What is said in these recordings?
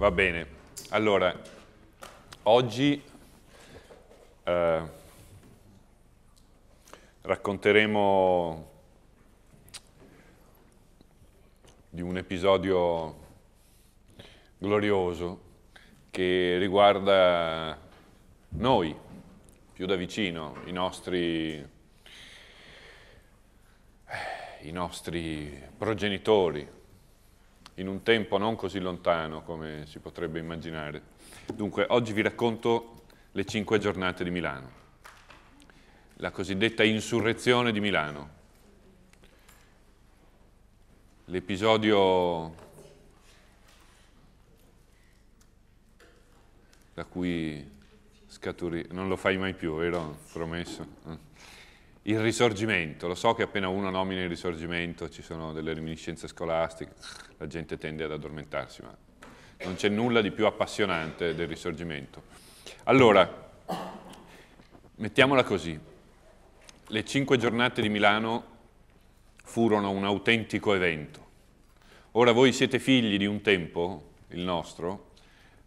Va bene, allora, oggi eh, racconteremo di un episodio glorioso che riguarda noi, più da vicino, i nostri, i nostri progenitori, in un tempo non così lontano come si potrebbe immaginare. Dunque, oggi vi racconto le cinque giornate di Milano, la cosiddetta insurrezione di Milano. L'episodio da cui scaturì, non lo fai mai più, vero? Promesso. Il risorgimento, lo so che appena uno nomina il risorgimento ci sono delle reminiscenze scolastiche, la gente tende ad addormentarsi, ma non c'è nulla di più appassionante del risorgimento. Allora, mettiamola così, le cinque giornate di Milano furono un autentico evento. Ora voi siete figli di un tempo, il nostro,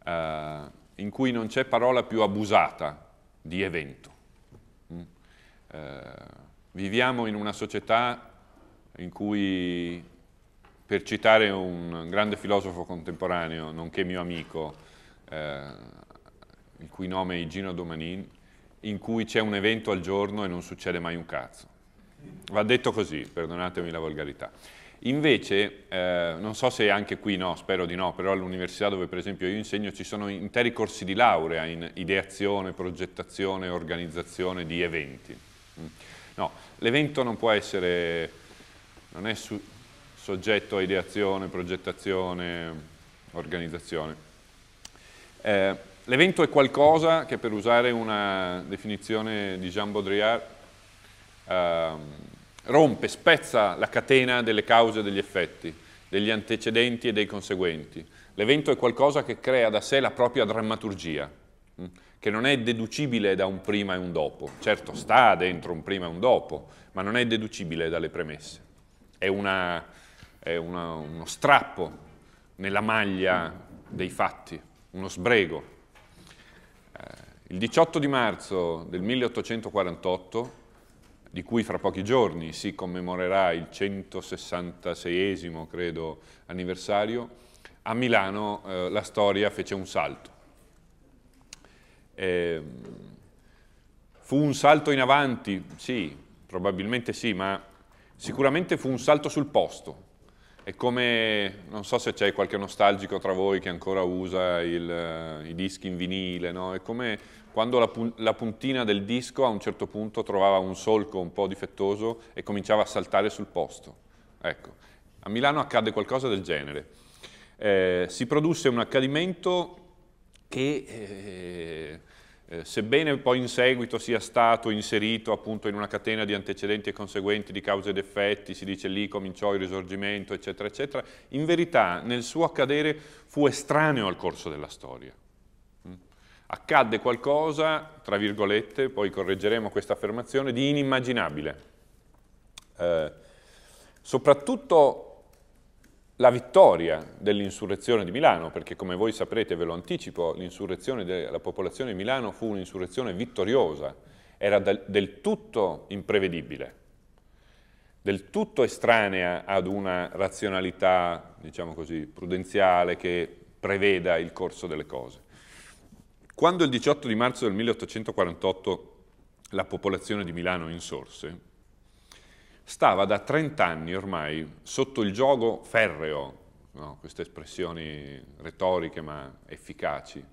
eh, in cui non c'è parola più abusata di evento. Mm? Eh, viviamo in una società in cui per citare un grande filosofo contemporaneo, nonché mio amico, eh, il cui nome è Gino Domanin, in cui c'è un evento al giorno e non succede mai un cazzo. Va detto così, perdonatemi la volgarità. Invece, eh, non so se anche qui no, spero di no, però all'università dove per esempio io insegno ci sono interi corsi di laurea in ideazione, progettazione, organizzazione di eventi. Mm. No, l'evento non può essere, non è su, soggetto a ideazione, progettazione, organizzazione. Eh, L'evento è qualcosa che per usare una definizione di Jean Baudrillard eh, rompe, spezza la catena delle cause e degli effetti, degli antecedenti e dei conseguenti. L'evento è qualcosa che crea da sé la propria drammaturgia, mm, che non è deducibile da un prima e un dopo. Certo sta dentro un prima e un dopo, ma non è deducibile dalle premesse. È una, è una, uno strappo nella maglia dei fatti, uno sbrego. Eh, il 18 di marzo del 1848, di cui fra pochi giorni si commemorerà il 166esimo, credo, anniversario, a Milano eh, la storia fece un salto. Eh, fu un salto in avanti, sì, probabilmente sì, ma sicuramente fu un salto sul posto, è come, non so se c'è qualche nostalgico tra voi che ancora usa il, eh, i dischi in vinile, no? è come quando la, la, puntina del disco a un certo punto trovava un solco un po' difettoso e cominciava a saltare sul posto. Ecco, a Milano accade qualcosa del genere. Eh, si produsse un accadimento che eh, eh, sebbene poi in seguito sia stato inserito appunto in una catena di antecedenti e conseguenti di cause ed effetti, si dice lì cominciò il risorgimento, eccetera, eccetera, in verità nel suo accadere fu estraneo al corso della storia. Mm. Accadde qualcosa, tra virgolette, poi correggeremo questa affermazione, di inimmaginabile. Eh, soprattutto la vittoria dell'insurrezione di Milano, perché come voi saprete, ve lo anticipo, l'insurrezione della popolazione di Milano fu un'insurrezione vittoriosa, era del tutto imprevedibile, del tutto estranea ad una razionalità, diciamo così, prudenziale che preveda il corso delle cose. Quando il 18 di marzo del 1848 la popolazione di Milano insorse, stava da 30 anni ormai sotto il gioco ferreo, no? queste espressioni retoriche ma efficaci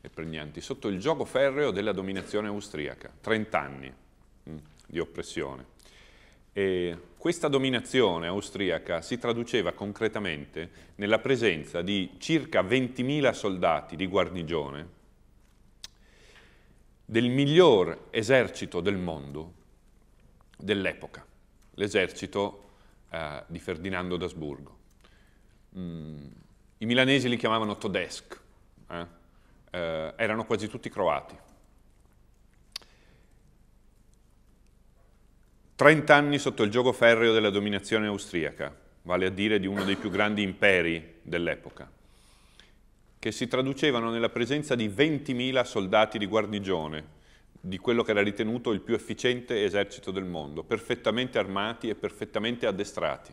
e pregnanti, sotto il gioco ferreo della dominazione austriaca, 30 anni mh, mm, di oppressione. E questa dominazione austriaca si traduceva concretamente nella presenza di circa 20.000 soldati di guarnigione del miglior esercito del mondo dell'epoca l'esercito eh, di Ferdinando d'Asburgo. Mm, I milanesi li chiamavano Todesk, eh? Eh, erano quasi tutti croati. Trent'anni sotto il gioco ferreo della dominazione austriaca, vale a dire di uno dei più grandi imperi dell'epoca, che si traducevano nella presenza di 20.000 soldati di guarnigione, di quello che era ritenuto il più efficiente esercito del mondo, perfettamente armati e perfettamente addestrati,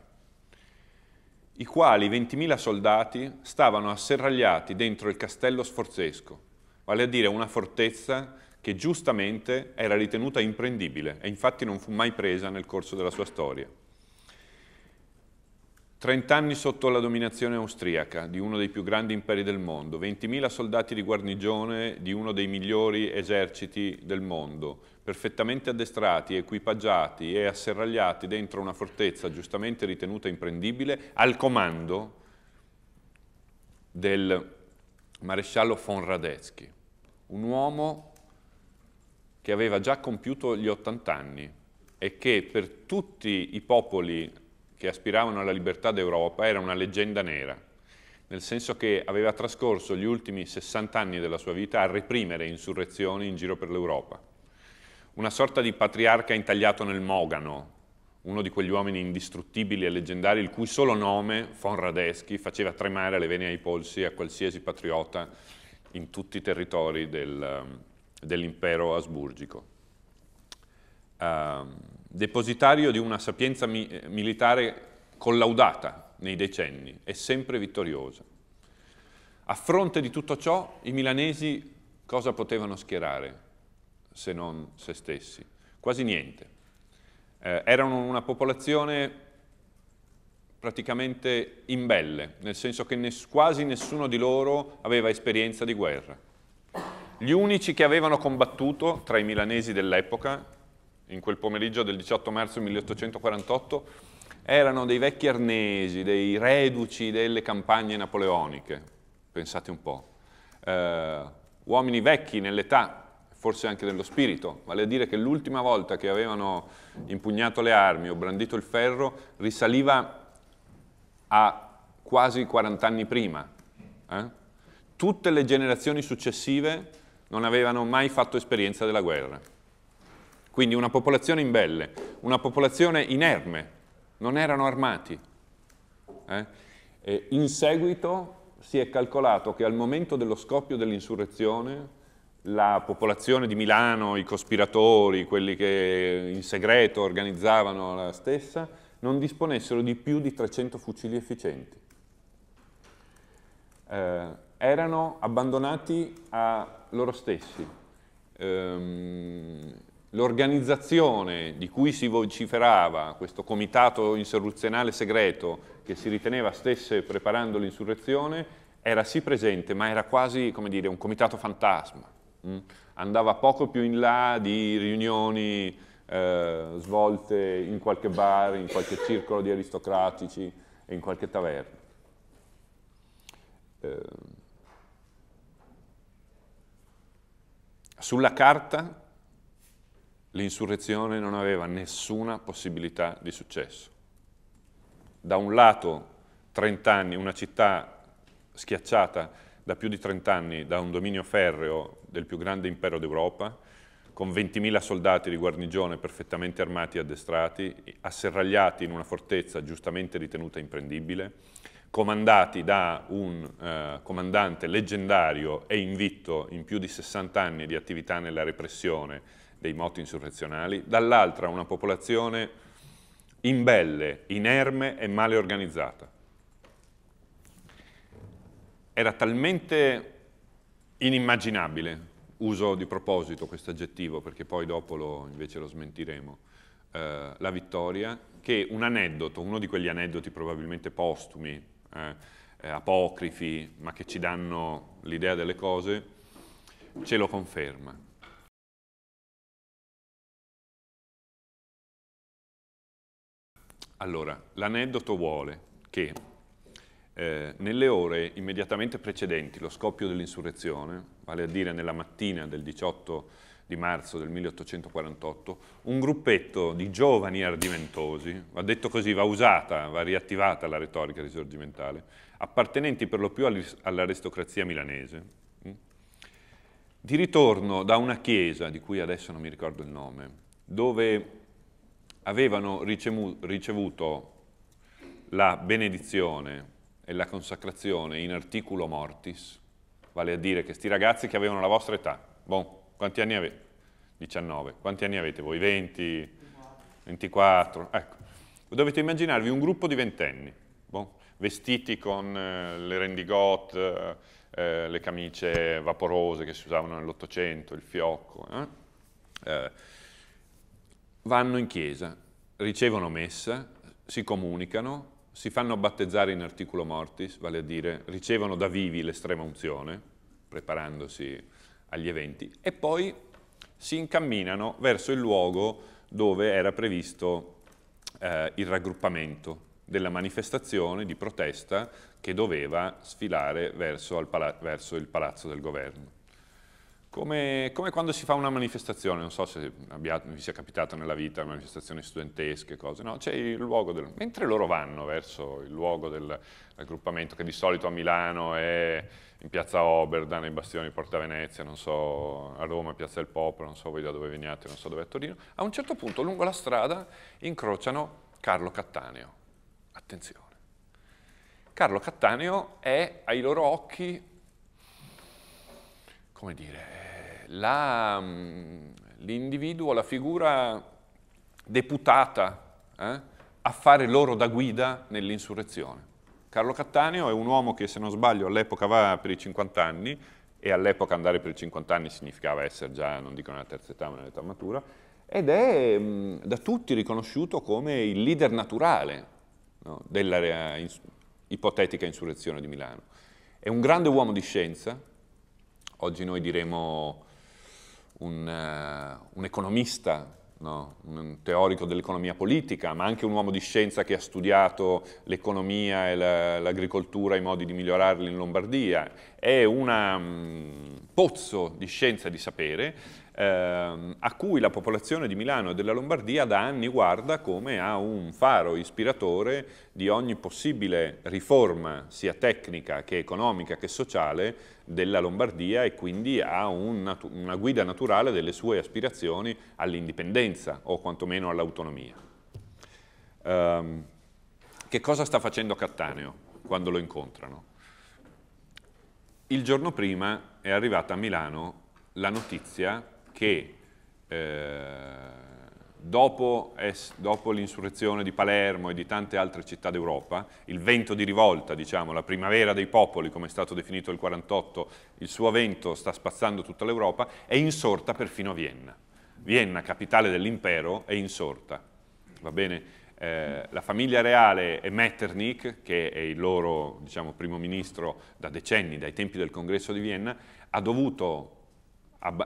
i quali 20.000 soldati stavano asserragliati dentro il castello sforzesco, vale a dire una fortezza che giustamente era ritenuta imprendibile e infatti non fu mai presa nel corso della sua storia. Trent'anni sotto la dominazione austriaca di uno dei più grandi imperi del mondo, 20.000 soldati di guarnigione di uno dei migliori eserciti del mondo, perfettamente addestrati, equipaggiati e asserragliati dentro una fortezza giustamente ritenuta imprendibile, al comando del maresciallo von Radetzky, un uomo che aveva già compiuto gli 80 anni e che per tutti i popoli che aspiravano alla libertà d'Europa era una leggenda nera, nel senso che aveva trascorso gli ultimi 60 anni della sua vita a reprimere insurrezioni in giro per l'Europa. Una sorta di patriarca intagliato nel mogano, uno di quegli uomini indistruttibili e leggendari il cui solo nome, von Radeschi, faceva tremare le vene ai polsi a qualsiasi patriota in tutti i territori del, um, dell'impero asburgico. Um, depositario di una sapienza mi militare collaudata nei decenni e sempre vittoriosa. A fronte di tutto ciò i milanesi cosa potevano schierare se non se stessi? Quasi niente. Eh, erano una popolazione praticamente imbelle, nel senso che ness quasi nessuno di loro aveva esperienza di guerra. Gli unici che avevano combattuto tra i milanesi dell'epoca in quel pomeriggio del 18 marzo 1848 erano dei vecchi arnesi, dei reduci delle campagne napoleoniche, pensate un po', eh, uomini vecchi nell'età, forse anche nello spirito, vale a dire che l'ultima volta che avevano impugnato le armi o brandito il ferro risaliva a quasi 40 anni prima. Eh? Tutte le generazioni successive non avevano mai fatto esperienza della guerra. Quindi una popolazione imbelle, una popolazione inerme, non erano armati. Eh? in seguito si è calcolato che al momento dello scoppio dell'insurrezione la popolazione di Milano, i cospiratori, quelli che in segreto organizzavano la stessa, non disponessero di più di 300 fucili efficienti. Eh, erano abbandonati a loro stessi. Ehm, l'organizzazione di cui si vociferava, questo comitato insurrezionale segreto che si riteneva stesse preparando l'insurrezione, era sì presente, ma era quasi, come dire, un comitato fantasma. Mm? Andava poco più in là di riunioni eh, svolte in qualche bar, in qualche circolo di aristocratici e in qualche taverna. Eh. Sulla carta l'insurrezione non aveva nessuna possibilità di successo. Da un lato 30 anni, una città schiacciata da più di 30 anni da un dominio ferreo del più grande impero d'Europa, con 20.000 soldati di guarnigione perfettamente armati e addestrati, asserragliati in una fortezza giustamente ritenuta imprendibile, comandati da un eh, comandante leggendario e invitto in più di 60 anni di attività nella repressione dei moti insurrezionali, dall'altra una popolazione imbelle, inerme e male organizzata. Era talmente inimmaginabile, uso di proposito questo aggettivo perché poi dopo lo, invece lo smentiremo, eh, la vittoria, che un aneddoto, uno di quegli aneddoti probabilmente postumi, eh, apocrifi, ma che ci danno l'idea delle cose, ce lo conferma Allora, l'aneddoto vuole che eh, nelle ore immediatamente precedenti lo scoppio dell'insurrezione, vale a dire nella mattina del 18 di marzo del 1848, un gruppetto di giovani ardimentosi, va detto così, va usata, va riattivata la retorica risorgimentale, appartenenti per lo più all'aristocrazia milanese, mm, di ritorno da una chiesa, di cui adesso non mi ricordo il nome, dove avevano ricevuto la benedizione e la consacrazione in articulo mortis, vale a dire che sti ragazzi che avevano la vostra età, bon, quanti anni avete? 19, quanti anni avete voi? 20, 24, ecco, dovete immaginarvi un gruppo di ventenni, bon, vestiti con eh, le rendigot, eh, le camicie vaporose che si usavano nell'Ottocento, il fiocco, eh? eh vanno in chiesa, ricevono messa, si comunicano, si fanno battezzare in articulo mortis, vale a dire ricevono da vivi l'estrema unzione, preparandosi agli eventi, e poi si incamminano verso il luogo dove era previsto eh, il raggruppamento della manifestazione di protesta che doveva sfilare verso, verso il palazzo del governo. Come, come, quando si fa una manifestazione, non so se abbiate, vi sia capitato nella vita manifestazioni studentesche, cose, no? C'è il luogo del, mentre loro vanno verso il luogo del raggruppamento, che di solito a Milano è in piazza Oberda, nei bastioni di Porta Venezia, non so, a Roma, piazza del Popolo, non so voi da dove veniate, non so dove è Torino, a un certo punto lungo la strada incrociano Carlo Cattaneo. Attenzione. Carlo Cattaneo è ai loro occhi come dire, eh, mm, l'individuo, la, la figura deputata eh, a fare loro da guida nell'insurrezione. Carlo Cattaneo è un uomo che, se non sbaglio, all'epoca va per i 50 anni, e all'epoca andare per i 50 anni significava essere già, non dico nella terza età, ma nell'età matura, ed è mh, mm, da tutti riconosciuto come il leader naturale no, della ins ipotetica insurrezione di Milano. È un grande uomo di scienza, oggi noi diremo un, uh, un economista, no? un teorico dell'economia politica, ma anche un uomo di scienza che ha studiato l'economia e la, l'agricoltura, i modi di migliorarli in Lombardia. È un um, mm, pozzo di scienza e di sapere Ehm, a cui la popolazione di Milano e della Lombardia da anni guarda come a un faro ispiratore di ogni possibile riforma, sia tecnica che economica che sociale, della Lombardia e quindi a un, una guida naturale delle sue aspirazioni all'indipendenza o quantomeno all'autonomia. Ehm, che cosa sta facendo Cattaneo quando lo incontrano? Il giorno prima è arrivata a Milano la notizia che eh, dopo, dopo l'insurrezione di Palermo e di tante altre città d'Europa, il vento di rivolta, diciamo, la primavera dei popoli, come è stato definito il 48, il suo vento sta spazzando tutta l'Europa, è insorta perfino a Vienna. Vienna, capitale dell'impero, è insorta. Va bene? Eh, la famiglia reale e Metternich, che è il loro diciamo, primo ministro da decenni, dai tempi del congresso di Vienna, ha dovuto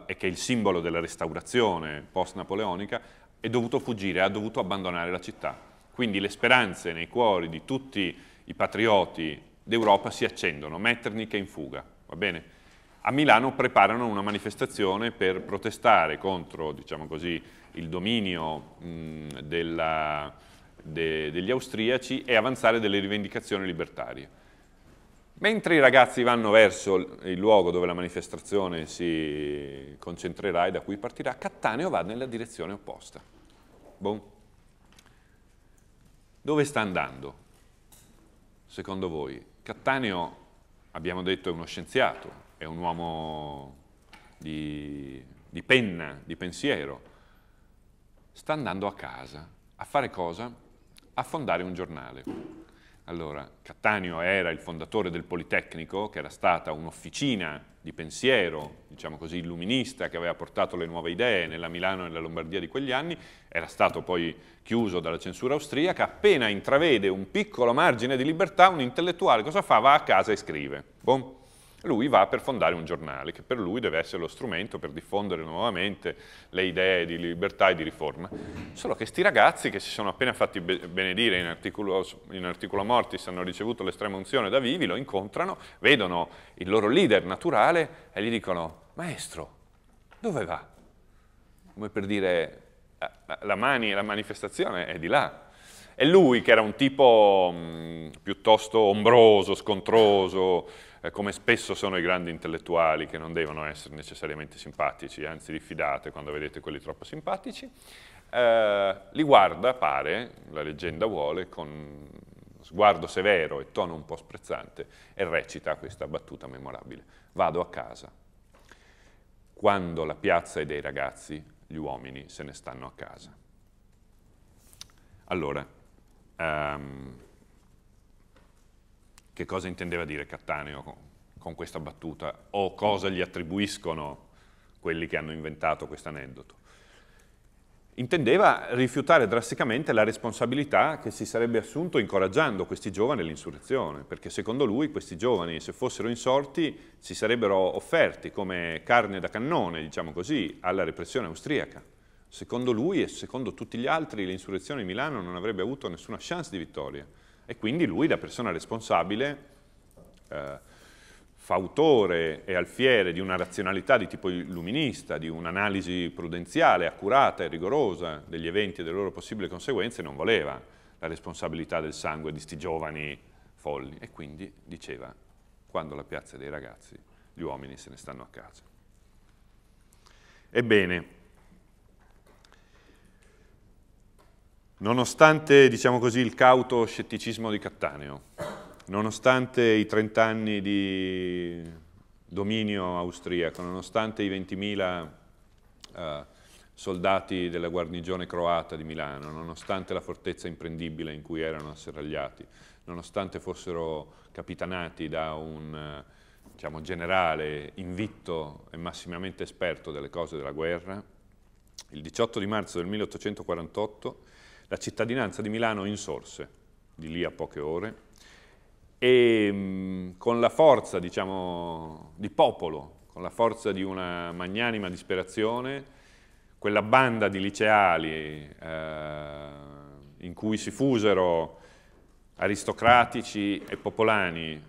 e che è il simbolo della restaurazione post-napoleonica, è dovuto fuggire, ha dovuto abbandonare la città. Quindi le speranze nei cuori di tutti i patrioti d'Europa si accendono, Metternich è in fuga, va bene? A Milano preparano una manifestazione per protestare contro, diciamo così, il dominio mh, della, de, degli austriaci e avanzare delle rivendicazioni libertarie. Mentre i ragazzi vanno verso il luogo dove la manifestazione si concentrerà e da cui partirà, Cattaneo va nella direzione opposta. Boom. Dove sta andando? Secondo voi? Cattaneo, abbiamo detto, è uno scienziato, è un uomo di, di penna, di pensiero. Sta andando a casa. A fare cosa? A fondare un giornale. Allora, Cattaneo era il fondatore del Politecnico, che era stata un'officina di pensiero, diciamo così, illuminista, che aveva portato le nuove idee nella Milano e nella Lombardia di quegli anni, era stato poi chiuso dalla censura austriaca, appena intravede un piccolo margine di libertà, un intellettuale cosa fa? Va a casa e scrive. Boom lui va per fondare un giornale che per lui deve essere lo strumento per diffondere nuovamente le idee di libertà e di riforma. Solo che questi ragazzi che si sono appena fatti benedire in articolo, in articolo mortis, hanno ricevuto l'estrema unzione da vivi, lo incontrano, vedono il loro leader naturale e gli dicono maestro, dove va? Come per dire la, mani, la manifestazione è di là. E lui, che era un tipo mh, piuttosto ombroso, scontroso, eh, come spesso sono i grandi intellettuali che non devono essere necessariamente simpatici, anzi diffidate quando vedete quelli troppo simpatici, eh, li guarda, pare, la leggenda vuole, con sguardo severo e tono un po' sprezzante e recita questa battuta memorabile. Vado a casa. Quando la piazza è dei ragazzi, gli uomini se ne stanno a casa. Allora, um, che cosa intendeva dire Cattaneo con, con questa battuta o cosa gli attribuiscono quelli che hanno inventato questo aneddoto. Intendeva rifiutare drasticamente la responsabilità che si sarebbe assunto incoraggiando questi giovani all'insurrezione, perché secondo lui questi giovani, se fossero insorti, si sarebbero offerti come carne da cannone, diciamo così, alla repressione austriaca. Secondo lui e secondo tutti gli altri l'insurrezione di Milano non avrebbe avuto nessuna chance di vittoria. E quindi lui, da persona responsabile, eh, fautore e alfiere di una razionalità di tipo illuminista, di un'analisi prudenziale, accurata e rigorosa degli eventi e delle loro possibili conseguenze, non voleva la responsabilità del sangue di sti giovani folli. E quindi diceva, quando la piazza è dei ragazzi, gli uomini se ne stanno a casa. Ebbene, Nonostante, diciamo così, il cauto scetticismo di Cattaneo, nonostante i 30 anni di dominio austriaco, nonostante i 20.000 eh, soldati della guarnigione croata di Milano, nonostante la fortezza imprendibile in cui erano asserragliati, nonostante fossero capitanati da un eh, diciamo, generale invitto e massimamente esperto delle cose della guerra, il 18 di marzo del 1848 la cittadinanza di Milano insorse, di lì a poche ore, e mm, con la forza, diciamo, di popolo, con la forza di una magnanima disperazione, quella banda di liceali eh, in cui si fusero aristocratici e popolani,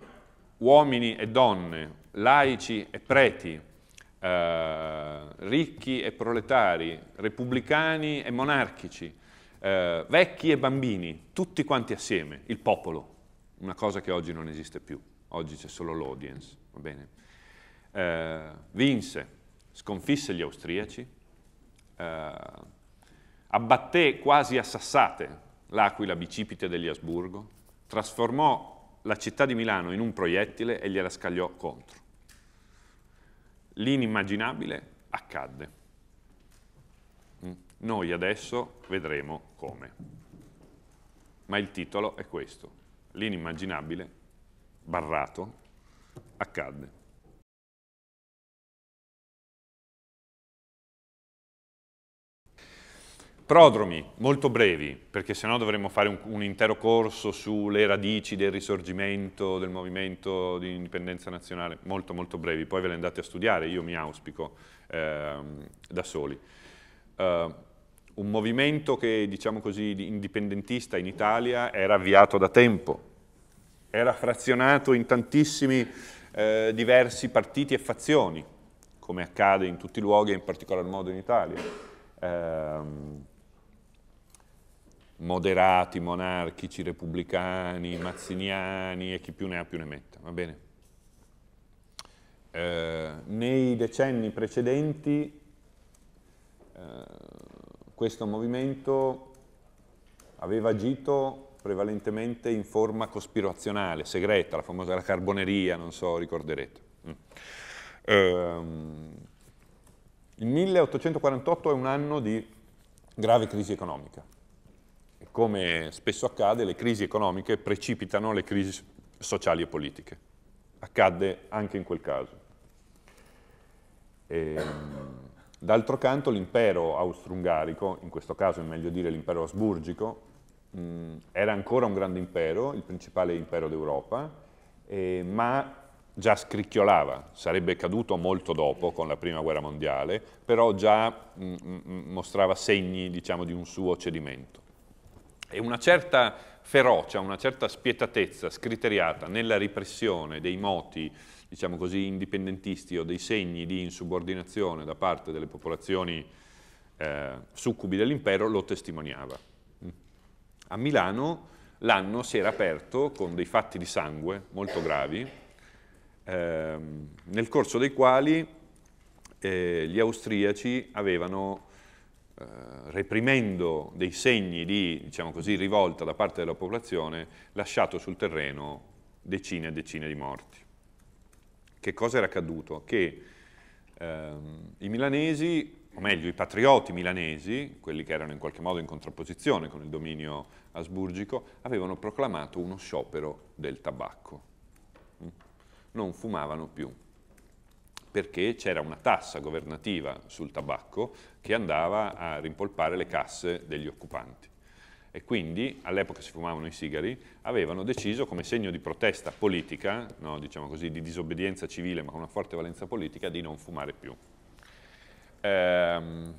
uomini e donne, laici e preti, eh, ricchi e proletari, repubblicani e monarchici, eh, vecchi e bambini, tutti quanti assieme, il popolo, una cosa che oggi non esiste più, oggi c'è solo l'audience, va bene? Eh, vinse, sconfisse gli austriaci, eh, abbatté quasi a sassate l'aquila bicipite degli Asburgo, trasformò la città di Milano in un proiettile e gliela scagliò contro. L'inimmaginabile accadde. Noi adesso vedremo come. Ma il titolo è questo, l'inimmaginabile, barrato, accadde. Prodromi, molto brevi, perché sennò dovremmo fare un, un intero corso sulle radici del risorgimento, del movimento di indipendenza nazionale, molto molto brevi, poi ve le andate a studiare, io mi auspico, eh, da soli. Eh, un movimento che, diciamo così, indipendentista in Italia era avviato da tempo, era frazionato in tantissimi eh, diversi partiti e fazioni, come accade in tutti i luoghi e in particolar modo in Italia. Eh, moderati, monarchici, repubblicani, mazziniani e chi più ne ha più ne metta, va bene? Eh, nei decenni precedenti eh, questo movimento aveva agito prevalentemente in forma cospirazionale, segreta, la famosa la carboneria, non so, ricorderete. Mm. Ehm, il 1848 è un anno di grave crisi economica. E come spesso accade, le crisi economiche precipitano le crisi sociali e politiche. Accadde anche in quel caso. Ehm, D'altro canto l'impero austro-ungarico, in questo caso è meglio dire l'impero asburgico, mh, mm, era ancora un grande impero, il principale impero d'Europa, eh, ma già scricchiolava, sarebbe caduto molto dopo con la prima guerra mondiale, però già mh, mm, mh, mm, mostrava segni diciamo, di un suo cedimento. E una certa ferocia, una certa spietatezza scriteriata nella repressione dei moti diciamo così, indipendentisti o dei segni di insubordinazione da parte delle popolazioni eh, succubi dell'impero lo testimoniava. A Milano l'anno si era aperto con dei fatti di sangue molto gravi, ehm, nel corso dei quali eh, gli austriaci avevano, eh, reprimendo dei segni di diciamo così, rivolta da parte della popolazione, lasciato sul terreno decine e decine di morti. Che cosa era accaduto? Che ehm, i milanesi, o meglio i patrioti milanesi, quelli che erano in qualche modo in contrapposizione con il dominio asburgico, avevano proclamato uno sciopero del tabacco. Mm? Non fumavano più perché c'era una tassa governativa sul tabacco che andava a rimpolpare le casse degli occupanti e quindi all'epoca si fumavano i sigari, avevano deciso come segno di protesta politica, no, diciamo così, di disobbedienza civile ma con una forte valenza politica, di non fumare più. Ehm,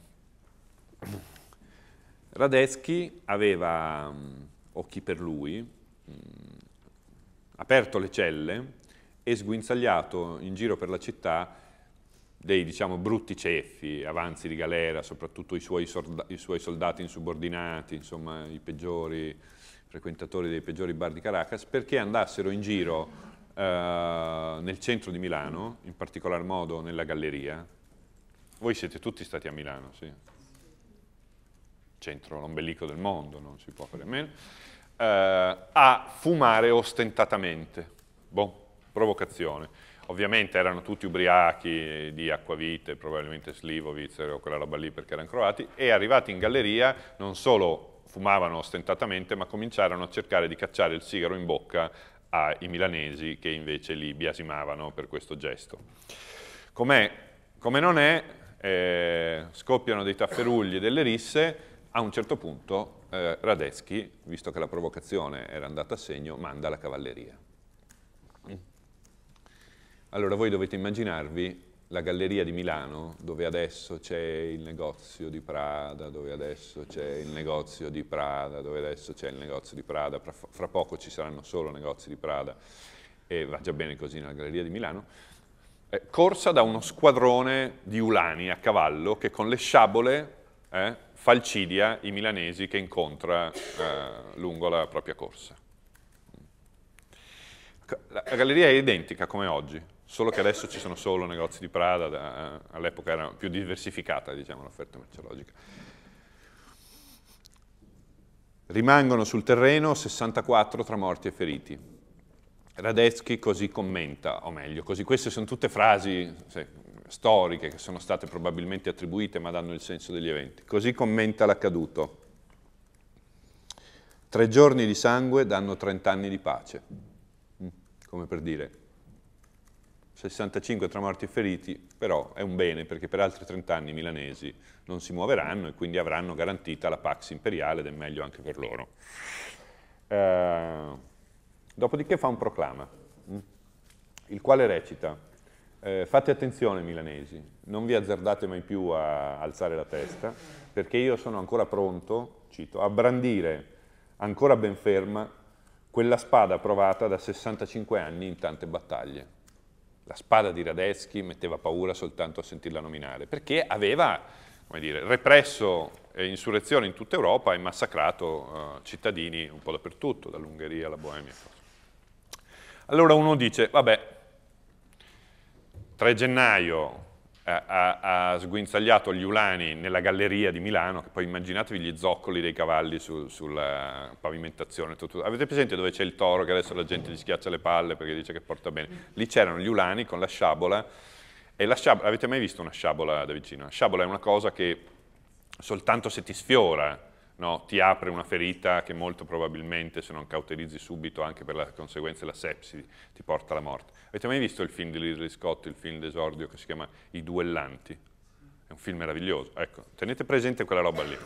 Radetzky aveva, mm, o chi per lui, mh, mm, aperto le celle e sguinzagliato in giro per la città dei diciamo, brutti ceffi, avanzi di galera, soprattutto i suoi, i suoi soldati insubordinati, insomma i peggiori frequentatori dei peggiori bar di Caracas, perché andassero in giro Uh, nel centro di Milano, in particolar modo nella galleria. Voi siete tutti stati a Milano, sì. Centro, l'ombelico del mondo, non si può fare a meno. Uh, eh, a fumare ostentatamente. Boh, provocazione. Ovviamente erano tutti ubriachi di Acquavite, probabilmente Slivovic o quella roba lì perché erano croati, e arrivati in galleria non solo fumavano ostentatamente, ma cominciarono a cercare di cacciare il sigaro in bocca ai milanesi che invece li biasimavano per questo gesto. Com'è? Come non è, eh, scoppiano dei tafferugli e delle risse, a un certo punto eh, Radetzky, visto che la provocazione era andata a segno, manda la cavalleria. Allora voi dovete immaginarvi la galleria di Milano, dove adesso c'è il negozio di Prada, dove adesso c'è il negozio di Prada, dove adesso c'è il negozio di Prada, fra, fra, poco ci saranno solo negozi di Prada, e va già bene così nella galleria di Milano, eh, corsa da uno squadrone di ulani a cavallo che con le sciabole eh, falcidia i milanesi che incontra eh, lungo la propria corsa. La galleria è identica come oggi, solo che adesso ci sono solo negozi di Prada, eh, all'epoca era più diversificata diciamo, l'offerta merceologica. Rimangono sul terreno 64 tra morti e feriti. Radetzky così commenta, o meglio, così, queste sono tutte frasi se, storiche che sono state probabilmente attribuite ma danno il senso degli eventi. Così commenta l'accaduto. Tre giorni di sangue danno 30 anni di pace, mm, come per dire, 65 tra morti e feriti, però è un bene perché per altri 30 anni i milanesi non si muoveranno e quindi avranno garantita la Pax imperiale ed è meglio anche per loro. Eh, dopodiché fa un proclama, mm, il quale recita, eh, fate attenzione milanesi, non vi azzardate mai più a alzare la testa, perché io sono ancora pronto, cito, a brandire ancora ben ferma quella spada provata da 65 anni in tante battaglie. La spada di Radetzky metteva paura soltanto a sentirla nominare, perché aveva dire, represso insurrezioni in tutta Europa e massacrato eh, cittadini un po' dappertutto, dall'Ungheria alla Boemia. Allora uno dice, vabbè, 3 gennaio eh, ha, ha, sguinzagliato gli ulani nella galleria di Milano, che poi immaginatevi gli zoccoli dei cavalli su, sulla pavimentazione. Tutto. Avete presente dove c'è il toro che adesso la gente gli schiaccia le palle perché dice che porta bene? Lì c'erano gli ulani con la sciabola, e la sciabola, avete mai visto una sciabola da vicino? La sciabola è una cosa che soltanto se ti sfiora, no, ti apre una ferita che molto probabilmente, se non cauterizzi subito, anche per le conseguenze della sepsi, ti porta alla morte. Avete mai visto il film di Ridley Scott, il film d'esordio che si chiama I duellanti? È un film meraviglioso, ecco, tenete presente quella roba lì.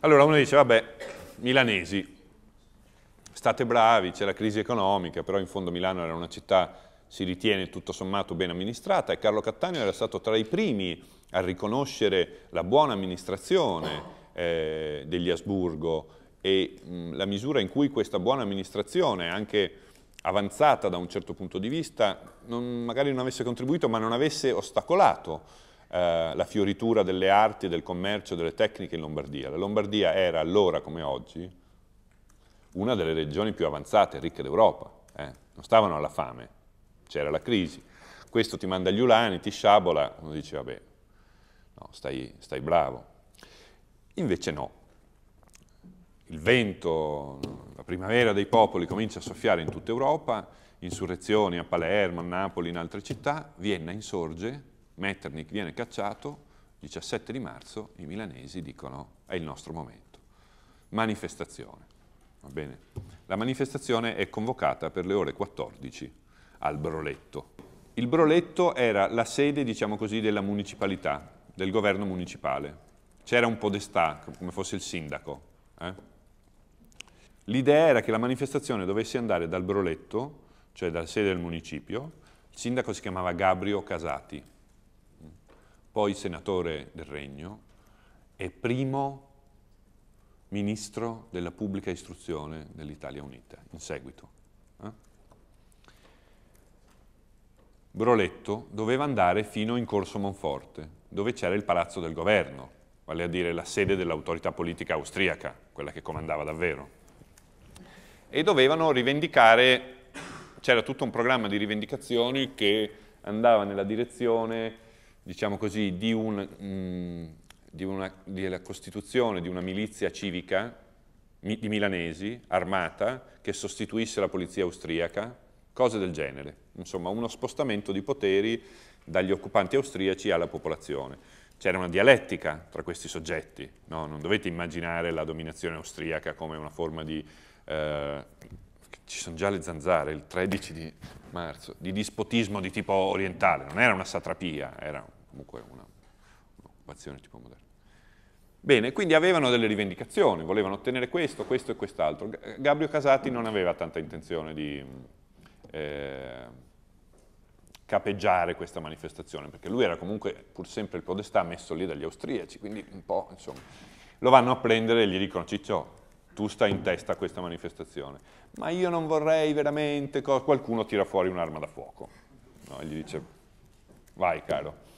Allora uno dice, vabbè, milanesi, state bravi, c'è la crisi economica, però in fondo Milano era una città, si ritiene tutto sommato ben amministrata e Carlo Cattaneo era stato tra i primi a riconoscere la buona amministrazione eh, degli Asburgo e mh, la misura in cui questa buona amministrazione, anche avanzata da un certo punto di vista, non, magari non avesse contribuito ma non avesse ostacolato eh, la fioritura delle arti, del commercio, delle tecniche in Lombardia. La Lombardia era allora come oggi una delle regioni più avanzate, e ricche d'Europa, eh. non stavano alla fame, c'era la crisi. Questo ti manda gli ulani, ti sciabola, uno dice vabbè, no, stai, stai bravo. Invece no, il vento, la primavera dei popoli comincia a soffiare in tutta Europa, insurrezioni a Palermo, a Napoli, in altre città, Vienna insorge, Metternich viene cacciato, 17 di marzo i milanesi dicono è il nostro momento. Manifestazione. La manifestazione è convocata per le ore 14 al Broletto. Il Broletto era la sede, diciamo così, della municipalità, del governo municipale. C'era un podestà, come fosse il sindaco. Eh? L'idea era che la manifestazione dovesse andare dal Broletto, cioè dalla sede del municipio, il sindaco si chiamava Gabrio Casati, poi senatore del Regno e primo ministro della pubblica istruzione dell'Italia Unita, in seguito. Eh? Broletto doveva andare fino in Corso Monforte, dove c'era il palazzo del governo, vale a dire la sede dell'autorità politica austriaca, quella che comandava davvero e dovevano rivendicare, c'era tutto un programma di rivendicazioni che andava nella direzione, diciamo così, di, un, mm, di, una, della costituzione di una milizia civica mi, di milanesi, armata, che sostituisse la polizia austriaca, cose del genere. Insomma, uno spostamento di poteri dagli occupanti austriaci alla popolazione. C'era una dialettica tra questi soggetti, no? non dovete immaginare la dominazione austriaca come una forma di eh, ci sono già le zanzare il 13 di marzo, di dispotismo di tipo orientale, non era una satrapia, era comunque un'occupazione tipo moderna. Bene, quindi avevano delle rivendicazioni, volevano ottenere questo, questo e quest'altro. Gabbio Casati non aveva tanta intenzione di eh, capeggiare questa manifestazione, perché lui era comunque pur sempre il podestà messo lì dagli austriaci, quindi un po', insomma, lo vanno a prendere e gli dicono ciccio, tu stai in testa a questa manifestazione, ma io non vorrei veramente, qualcuno tira fuori un'arma da fuoco, no? e gli dice vai caro.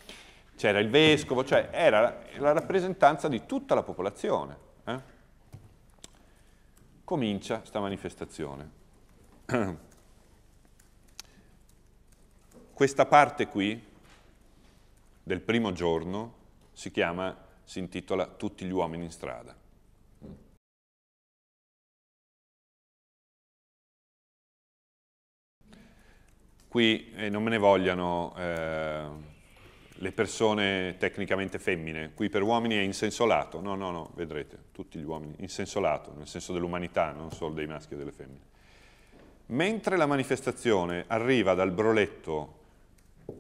C'era il vescovo, cioè era la rappresentanza di tutta la popolazione. Eh? Comincia questa manifestazione. Questa parte qui del primo giorno si chiama, si intitola Tutti gli uomini in strada. qui eh, non me ne vogliano eh, le persone tecnicamente femmine, qui per uomini è in senso lato, no, no, no, vedrete, tutti gli uomini, in senso lato, nel senso dell'umanità, non solo dei maschi e delle femmine. Mentre la manifestazione arriva dal Broletto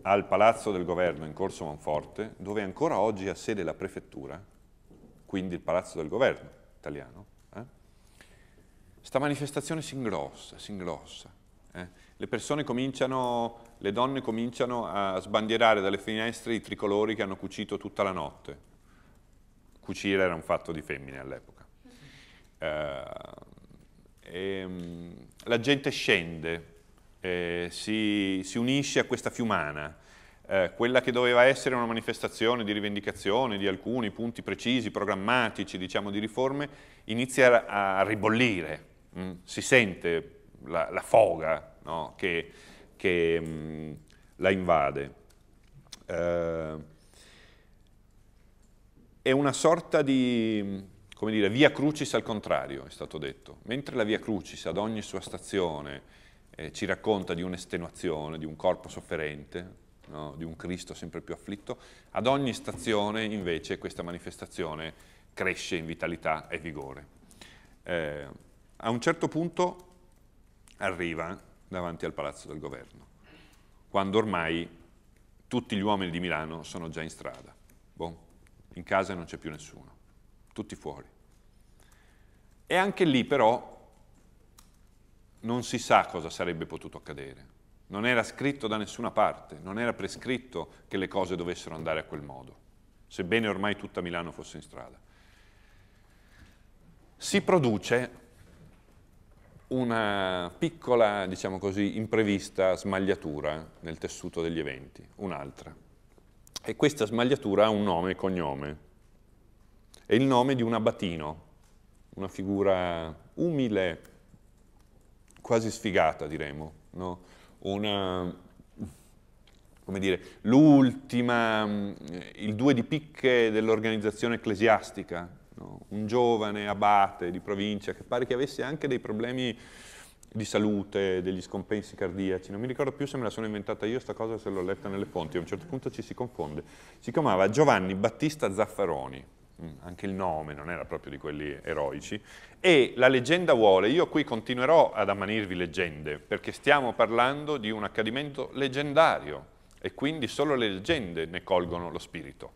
al Palazzo del Governo in Corso Monforte, dove ancora oggi ha sede la prefettura, quindi il Palazzo del Governo italiano, eh? sta manifestazione si ingrossa, si ingrossa. Eh? le persone cominciano, le donne cominciano a sbandierare dalle finestre i tricolori che hanno cucito tutta la notte. Cucire era un fatto di femmine all'epoca. Eh, ehm, la gente scende, eh, si, si, unisce a questa fiumana, eh, quella che doveva essere una manifestazione di rivendicazione di alcuni punti precisi, programmatici, diciamo di riforme, inizia a ribollire, mm, si sente la, la foga no? che, che mh, mm, la invade. Eh, è una sorta di, come dire, via crucis al contrario, è stato detto. Mentre la via crucis ad ogni sua stazione eh, ci racconta di un'estenuazione, di un corpo sofferente, no? di un Cristo sempre più afflitto, ad ogni stazione invece questa manifestazione cresce in vitalità e vigore. Eh, a un certo punto arriva davanti al palazzo del governo, quando ormai tutti gli uomini di Milano sono già in strada, bon, in casa non c'è più nessuno, tutti fuori. E anche lì però non si sa cosa sarebbe potuto accadere, non era scritto da nessuna parte, non era prescritto che le cose dovessero andare a quel modo, sebbene ormai tutta Milano fosse in strada. Si produce una piccola, diciamo così, imprevista smagliatura nel tessuto degli eventi, un'altra. E questa smagliatura ha un nome e cognome. È il nome di un abatino, una figura umile, quasi sfigata diremmo, no? una, come dire, l'ultima, il due di picche dell'organizzazione ecclesiastica, no? un giovane abate di provincia che pare che avesse anche dei problemi di salute, degli scompensi cardiaci, non mi ricordo più se me la sono inventata io sta cosa se l'ho letta nelle fonti, a un certo punto ci si confonde, si chiamava Giovanni Battista Zaffaroni, mm, anche il nome non era proprio di quelli eroici, e la leggenda vuole, io qui continuerò ad ammanirvi leggende, perché stiamo parlando di un accadimento leggendario, e quindi solo le leggende ne colgono lo spirito.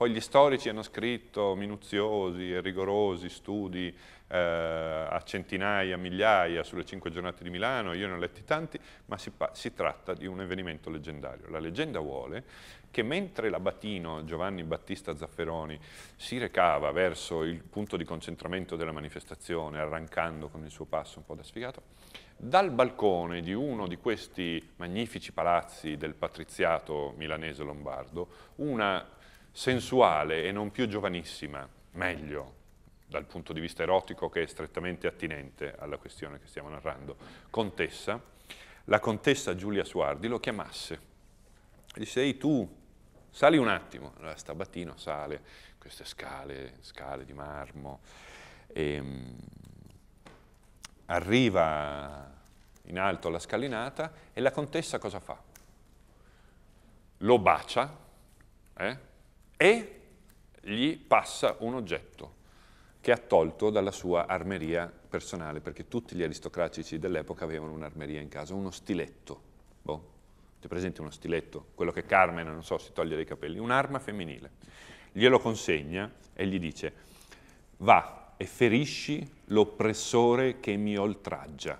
Poi gli storici hanno scritto minuziosi e rigorosi studi eh, a centinaia, migliaia sulle cinque giornate di Milano, io ne ho letti tanti, ma si, si tratta di un avvenimento leggendario. La leggenda vuole che mentre l'abatino Giovanni Battista Zafferoni si recava verso il punto di concentramento della manifestazione, arrancando con il suo passo un po' da sfigato, dal balcone di uno di questi magnifici palazzi del patriziato milanese lombardo, una sensuale e non più giovanissima, meglio dal punto di vista erotico che è strettamente attinente alla questione che stiamo narrando, contessa, la contessa Giulia Suardi lo chiamasse. Disse, ehi tu, sali un attimo. Allora Stabatino sale queste scale, scale di marmo, e, ehm, mh, arriva in alto alla scalinata e la contessa cosa fa? Lo bacia, eh? e gli passa un oggetto che ha tolto dalla sua armeria personale, perché tutti gli aristocratici dell'epoca avevano un'armeria in casa, uno stiletto. Boh. Ti presenti uno stiletto? Quello che Carmen, non so, si toglie dai capelli. Un'arma femminile. Glielo consegna e gli dice, va e ferisci l'oppressore che mi oltraggia.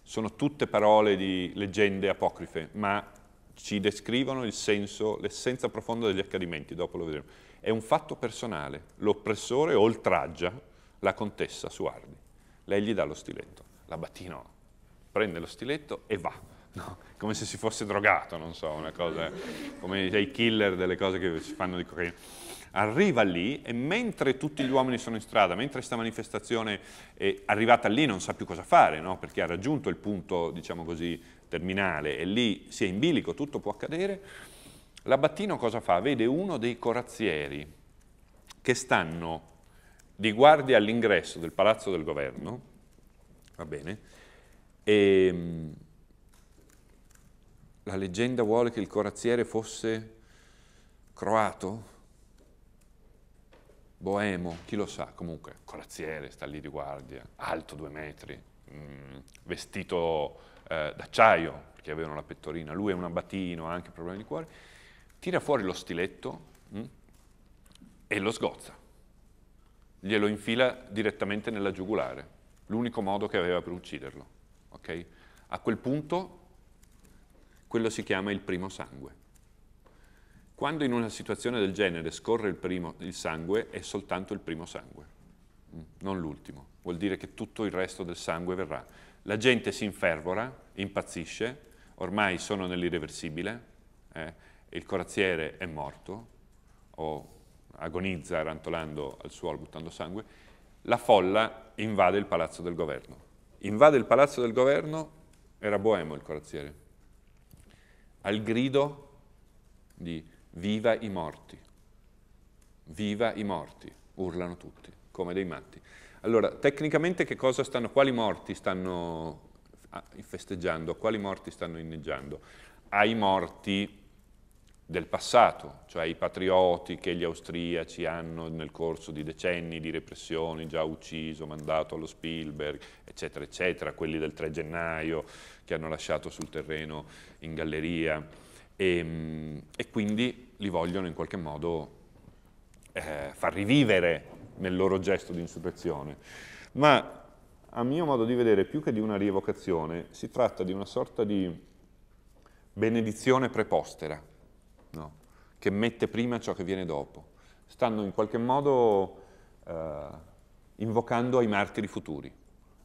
Sono tutte parole di leggende apocrife, ma ci descrivono il senso, l'essenza profonda degli accadimenti, dopo lo vedremo. È un fatto personale, l'oppressore oltraggia la contessa Suardi, lei gli dà lo stiletto, la prende lo stiletto e va, no? come se si fosse drogato, non so, una cosa, come i killer delle cose che si fanno di cocaina. Arriva lì e mentre tutti gli uomini sono in strada, mentre questa manifestazione è arrivata lì non sa più cosa fare, no? perché ha raggiunto il punto, diciamo così, terminale e lì si è in bilico, tutto può accadere, l'abbattino cosa fa? Vede uno dei corazzieri che stanno di guardia all'ingresso del palazzo del governo, va bene, e mm, la leggenda vuole che il corazziere fosse croato, boemo, chi lo sa, comunque corazziere, sta lì di guardia, alto due metri, mm, vestito eh, d'acciaio, perché avevano la pettorina, lui è un abbatino, ha anche problemi di cuore, tira fuori lo stiletto mh, mm, e lo sgozza, glielo infila direttamente nella giugulare, l'unico modo che aveva per ucciderlo. Okay? A quel punto quello si chiama il primo sangue. Quando in una situazione del genere scorre il, primo, il sangue, è soltanto il primo sangue, mm, non l'ultimo. Vuol dire che tutto il resto del sangue verrà la gente si infervora, impazzisce, ormai sono nell'irreversibile, eh, il corazziere è morto o agonizza rantolando al suolo buttando sangue, la folla invade il palazzo del governo. Invade il palazzo del governo, era boemo il corazziere, al grido di viva i morti, viva i morti, urlano tutti come dei matti. Allora, tecnicamente stanno, quali morti stanno ah, festeggiando, quali morti stanno inneggiando? Ai morti del passato, cioè i patrioti che gli austriaci hanno nel corso di decenni di repressioni già ucciso, mandato allo Spielberg, eccetera, eccetera, quelli del 3 gennaio che hanno lasciato sul terreno in galleria e, ehm, e quindi li vogliono in qualche modo eh, far rivivere nel loro gesto di insurrezione, ma a mio modo di vedere più che di una rievocazione si tratta di una sorta di benedizione prepostera, no? che mette prima ciò che viene dopo. Stanno in qualche modo eh, invocando ai martiri futuri,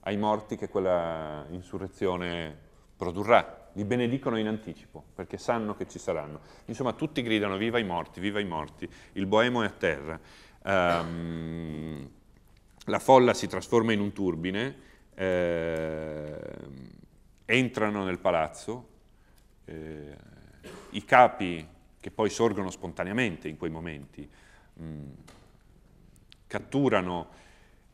ai morti che quella insurrezione produrrà. Li benedicono in anticipo, perché sanno che ci saranno. Insomma, tutti gridano viva i morti, viva i morti, il boemo è a terra. Um, la folla si trasforma in un turbine, eh, entrano nel palazzo, eh, i capi che poi sorgono spontaneamente in quei momenti, mh, mm, catturano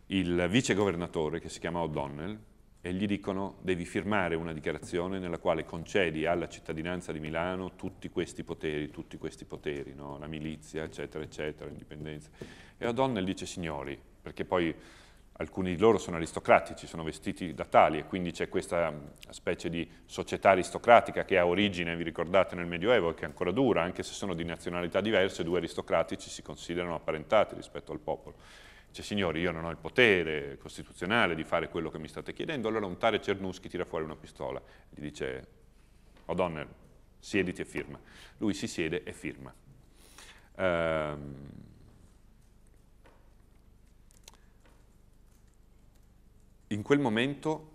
il vice governatore che si chiama O'Donnell, e gli dicono devi firmare una dichiarazione nella quale concedi alla cittadinanza di Milano tutti questi poteri, tutti questi poteri, no? la milizia, eccetera, eccetera, l'indipendenza. E la donna dice signori, perché poi alcuni di loro sono aristocratici, sono vestiti da tali e quindi c'è questa mm, specie di società aristocratica che ha origine, vi ricordate, nel Medioevo e che ancora dura, anche se sono di nazionalità diverse, due aristocratici si considerano apparentati rispetto al popolo dice cioè, signori io non ho il potere costituzionale di fare quello che mi state chiedendo, allora un tale Cernuschi tira fuori una pistola, gli dice O'Donnell siediti e firma, lui si siede e firma. Ehm, in quel momento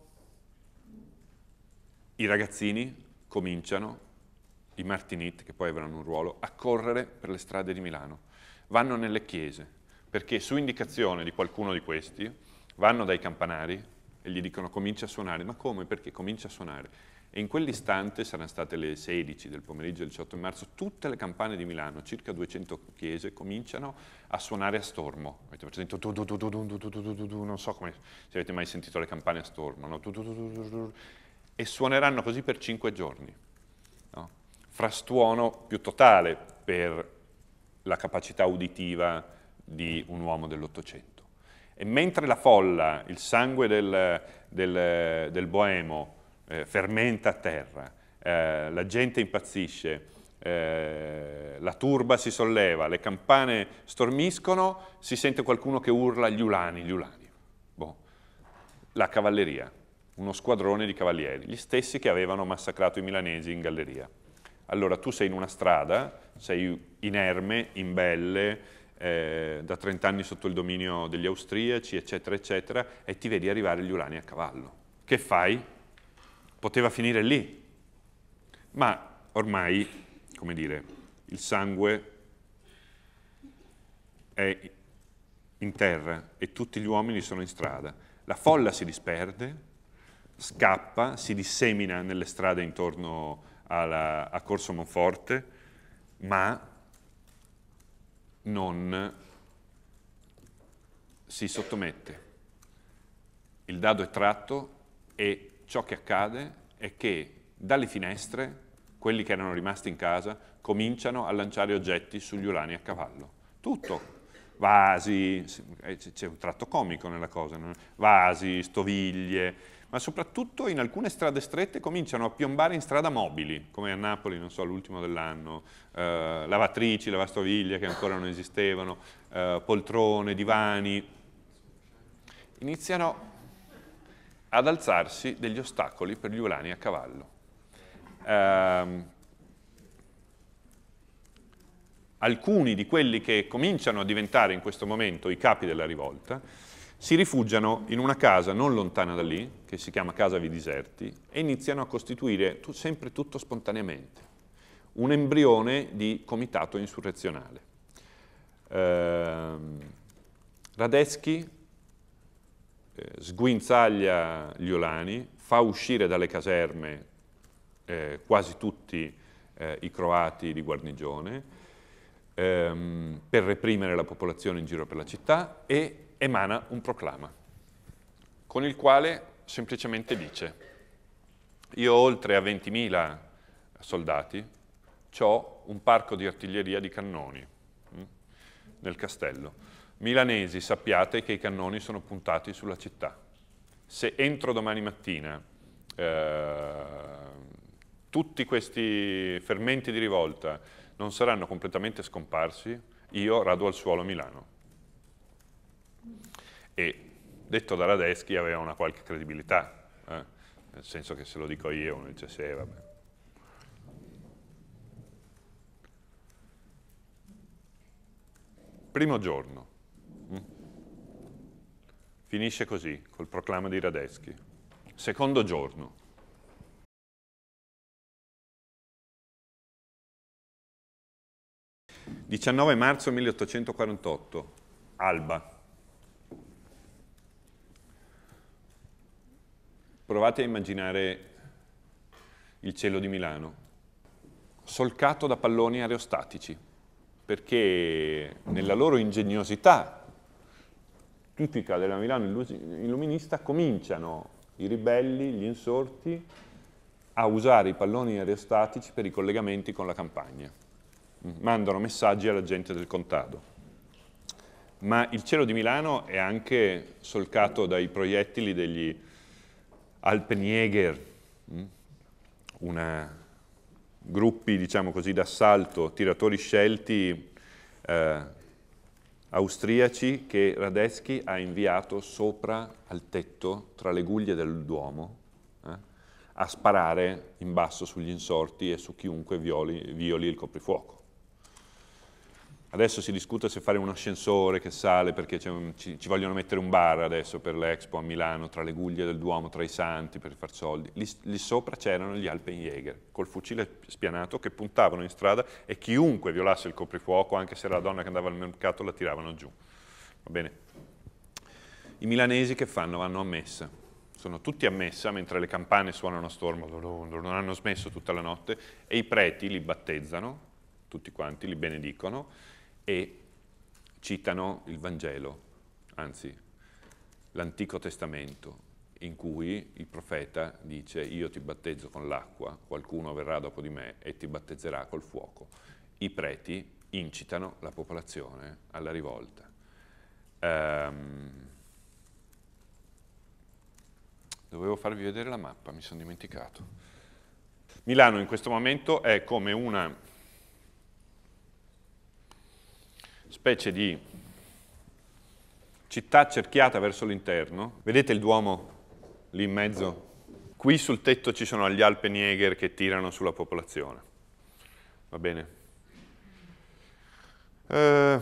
i ragazzini cominciano, i Martinit, che poi avranno un ruolo, a correre per le strade di Milano, vanno nelle chiese, perché su indicazione di qualcuno di questi vanno dai campanari e gli dicono comincia a suonare, ma come, perché comincia a suonare? E in quell'istante, saranno state le 16 del pomeriggio del 18 marzo, tutte le campane di Milano, circa 200 chiese, cominciano a suonare a stormo. Avete sentito non so come, se avete mai sentito le campane a stormo, no? e suoneranno così per 5 giorni. No? Frastuono più totale per la capacità uditiva di un uomo dell'Ottocento. E mentre la folla, il sangue del, del, del boemo, eh, fermenta a terra, eh, la gente impazzisce, eh, la turba si solleva, le campane stormiscono, si sente qualcuno che urla gli ulani, gli ulani. Boh. La cavalleria, uno squadrone di cavalieri, gli stessi che avevano massacrato i milanesi in galleria. Allora tu sei in una strada, sei inerme, imbelle, eh, da 30 anni sotto il dominio degli austriaci, eccetera, eccetera, e ti vedi arrivare gli urani a cavallo. Che fai? Poteva finire lì, ma ormai, come dire, il sangue è in terra e tutti gli uomini sono in strada. La folla si disperde, scappa, si dissemina nelle strade intorno alla, a Corso Monforte, ma non si sottomette. Il dado è tratto e ciò che accade è che dalle finestre quelli che erano rimasti in casa cominciano a lanciare oggetti sugli urani a cavallo. Tutto, vasi, eh, c'è un tratto comico nella cosa, no? vasi, stoviglie, ma soprattutto in alcune strade strette cominciano a piombare in strada mobili, come a Napoli, non so, l'ultimo dell'anno, eh, lavatrici, lavastoviglie che ancora non esistevano, eh, poltrone, divani, iniziano ad alzarsi degli ostacoli per gli ulani a cavallo. Eh, alcuni di quelli che cominciano a diventare in questo momento i capi della rivolta si rifugiano in una casa non lontana da lì, che si chiama Casa Vidiserti, e iniziano a costituire tu, sempre tutto spontaneamente, un embrione di comitato insurrezionale. Eh, Radetzky eh, sguinzaglia gli Olani, fa uscire dalle caserme eh, quasi tutti eh, i croati di guarnigione, ehm, per reprimere la popolazione in giro per la città e emana un proclama, con il quale semplicemente dice, io oltre a 20.000 soldati ho un parco di artiglieria di cannoni mm, nel castello. Milanesi, sappiate che i cannoni sono puntati sulla città. Se entro domani mattina eh, tutti questi fermenti di rivolta non saranno completamente scomparsi, io rado al suolo Milano e detto da Radeschi aveva una qualche credibilità, eh? nel senso che se lo dico io uno dice sì, vabbè. Primo giorno, mm. finisce così, col proclama di Radeschi. Secondo giorno, ...19 marzo 1848, Alba, Provate a immaginare il cielo di Milano, solcato da palloni aerostatici, perché nella loro ingegnosità, tipica della Milano illuminista, cominciano i ribelli, gli insorti, a usare i palloni aerostatici per i collegamenti con la campagna. Mandano messaggi alla gente del contado. Ma il cielo di Milano è anche solcato dai proiettili degli Alpenjäger, mm, una, gruppi diciamo così, d'assalto, tiratori scelti eh, austriaci che Radetzky ha inviato sopra al tetto, tra le guglie del Duomo, eh, a sparare in basso sugli insorti e su chiunque violi, violi il coprifuoco. Adesso si discute se fare un ascensore che sale perché ci, ci, vogliono mettere un bar adesso per l'Expo a Milano, tra le guglie del Duomo, tra i santi per far soldi. Lì, lì sopra c'erano gli Alpenjäger col fucile spianato che puntavano in strada e chiunque violasse il coprifuoco, anche se era la donna che andava al mercato, la tiravano giù. Va bene? I milanesi che fanno? Vanno a messa. Sono tutti a messa mentre le campane suonano a stormo, non hanno smesso tutta la notte e i preti li battezzano, tutti quanti li benedicono e citano il Vangelo, anzi l'Antico Testamento, in cui il profeta dice io ti battezzo con l'acqua, qualcuno verrà dopo di me e ti battezzerà col fuoco. I preti incitano la popolazione alla rivolta. Um, dovevo farvi vedere la mappa, mi sono dimenticato. Milano in questo momento è come una specie di città cerchiata verso l'interno. Vedete il Duomo lì in mezzo? Qui sul tetto ci sono gli Alpenjäger che tirano sulla popolazione. Va bene? Eh,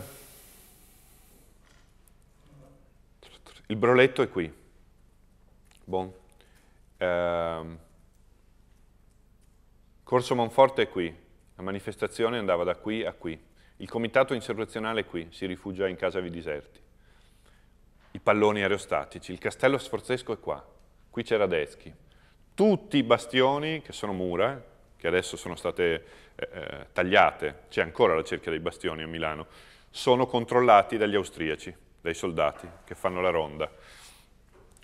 il broletto è qui. Bon. Eh, Corso Monforte è qui. La manifestazione andava da qui a qui. Il comitato insurrezionale è qui, si rifugia in casa vi diserti. I palloni aerostatici, il castello sforzesco è qua, qui c'era Deschi. Tutti i bastioni, che sono mura, eh, che adesso sono state eh, eh, tagliate, c'è ancora la cerchia dei bastioni a Milano, sono controllati dagli austriaci, dai soldati che fanno la ronda.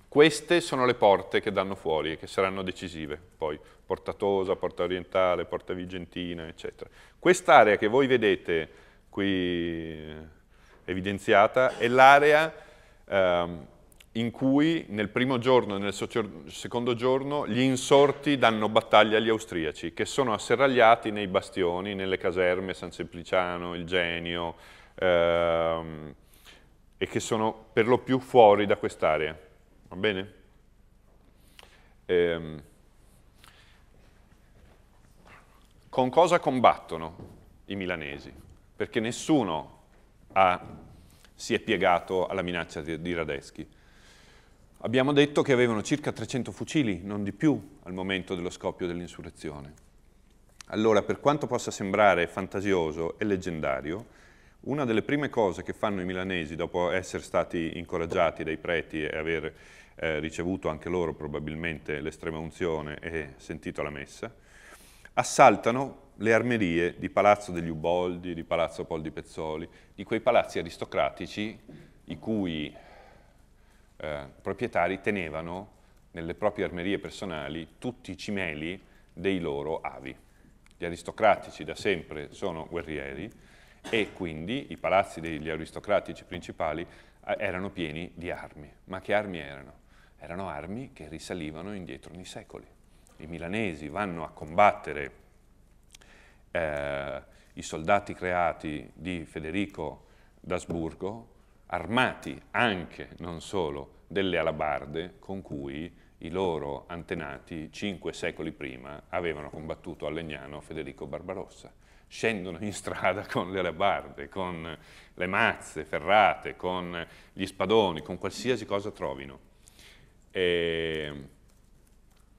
Queste sono le porte che danno fuori e che saranno decisive, poi Porta Tosa, Porta Orientale, Porta Vigentina, eccetera. Quest'area che voi vedete qui evidenziata, è l'area ehm, in cui nel primo giorno e nel secondo giorno gli insorti danno battaglia agli austriaci, che sono asserragliati nei bastioni, nelle caserme San Sempliciano, il Genio, ehm, e che sono per lo più fuori da quest'area. Va bene? Ehm, con cosa combattono i milanesi? perché nessuno ha, si è piegato alla minaccia di, di Radeschi. Abbiamo detto che avevano circa 300 fucili, non di più, al momento dello scoppio dell'insurrezione. Allora, per quanto possa sembrare fantasioso e leggendario, una delle prime cose che fanno i milanesi, dopo essere stati incoraggiati dai preti e aver eh, ricevuto anche loro probabilmente l'estrema unzione e sentito la messa, assaltano le armerie di Palazzo degli Uboldi, di Palazzo Poldi Pezzoli, di quei palazzi aristocratici i cui eh, proprietari tenevano nelle proprie armerie personali tutti i cimeli dei loro avi. Gli aristocratici da sempre sono guerrieri e quindi i palazzi degli aristocratici principali eh, erano pieni di armi. Ma che armi erano? Erano armi che risalivano indietro nei secoli. I milanesi vanno a combattere eh, i soldati creati di Federico d'Asburgo, armati anche, non solo, delle alabarde con cui i loro antenati cinque secoli prima avevano combattuto a Legnano Federico Barbarossa. Scendono in strada con le alabarde, con le mazze ferrate, con gli spadoni, con qualsiasi cosa trovino. E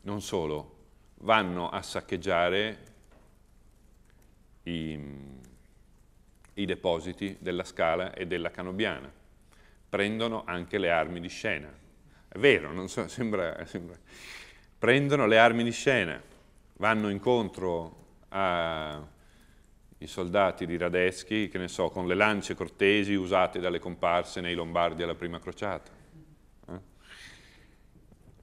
non solo, vanno a saccheggiare i, i depositi della Scala e della Canobiana, prendono anche le armi di scena. È vero, non so, sembra, sembra. Prendono le armi di scena, vanno incontro ai soldati di Radeschi, che ne so, con le lance cortesi usate dalle comparse nei Lombardi alla prima crociata. Eh?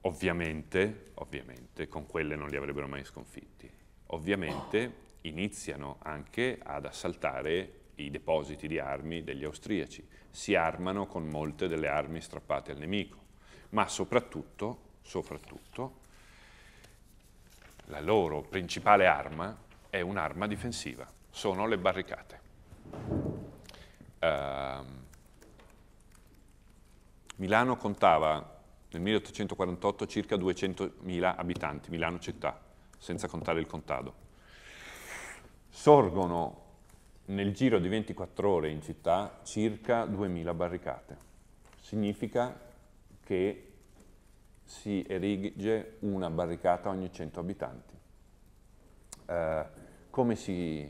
Ovviamente, ovviamente, con quelle non li avrebbero mai sconfitti. Ovviamente iniziano anche ad assaltare i depositi di armi degli austriaci, si armano con molte delle armi strappate al nemico, ma soprattutto, soprattutto la loro principale arma è un'arma difensiva, sono le barricate. Uh, Milano contava nel 1848 circa 200.000 abitanti, Milano città, senza contare il contado sorgono nel giro di 24 ore in città circa 2.000 barricate. Significa che si erige una barricata ogni 100 abitanti. Eh, come si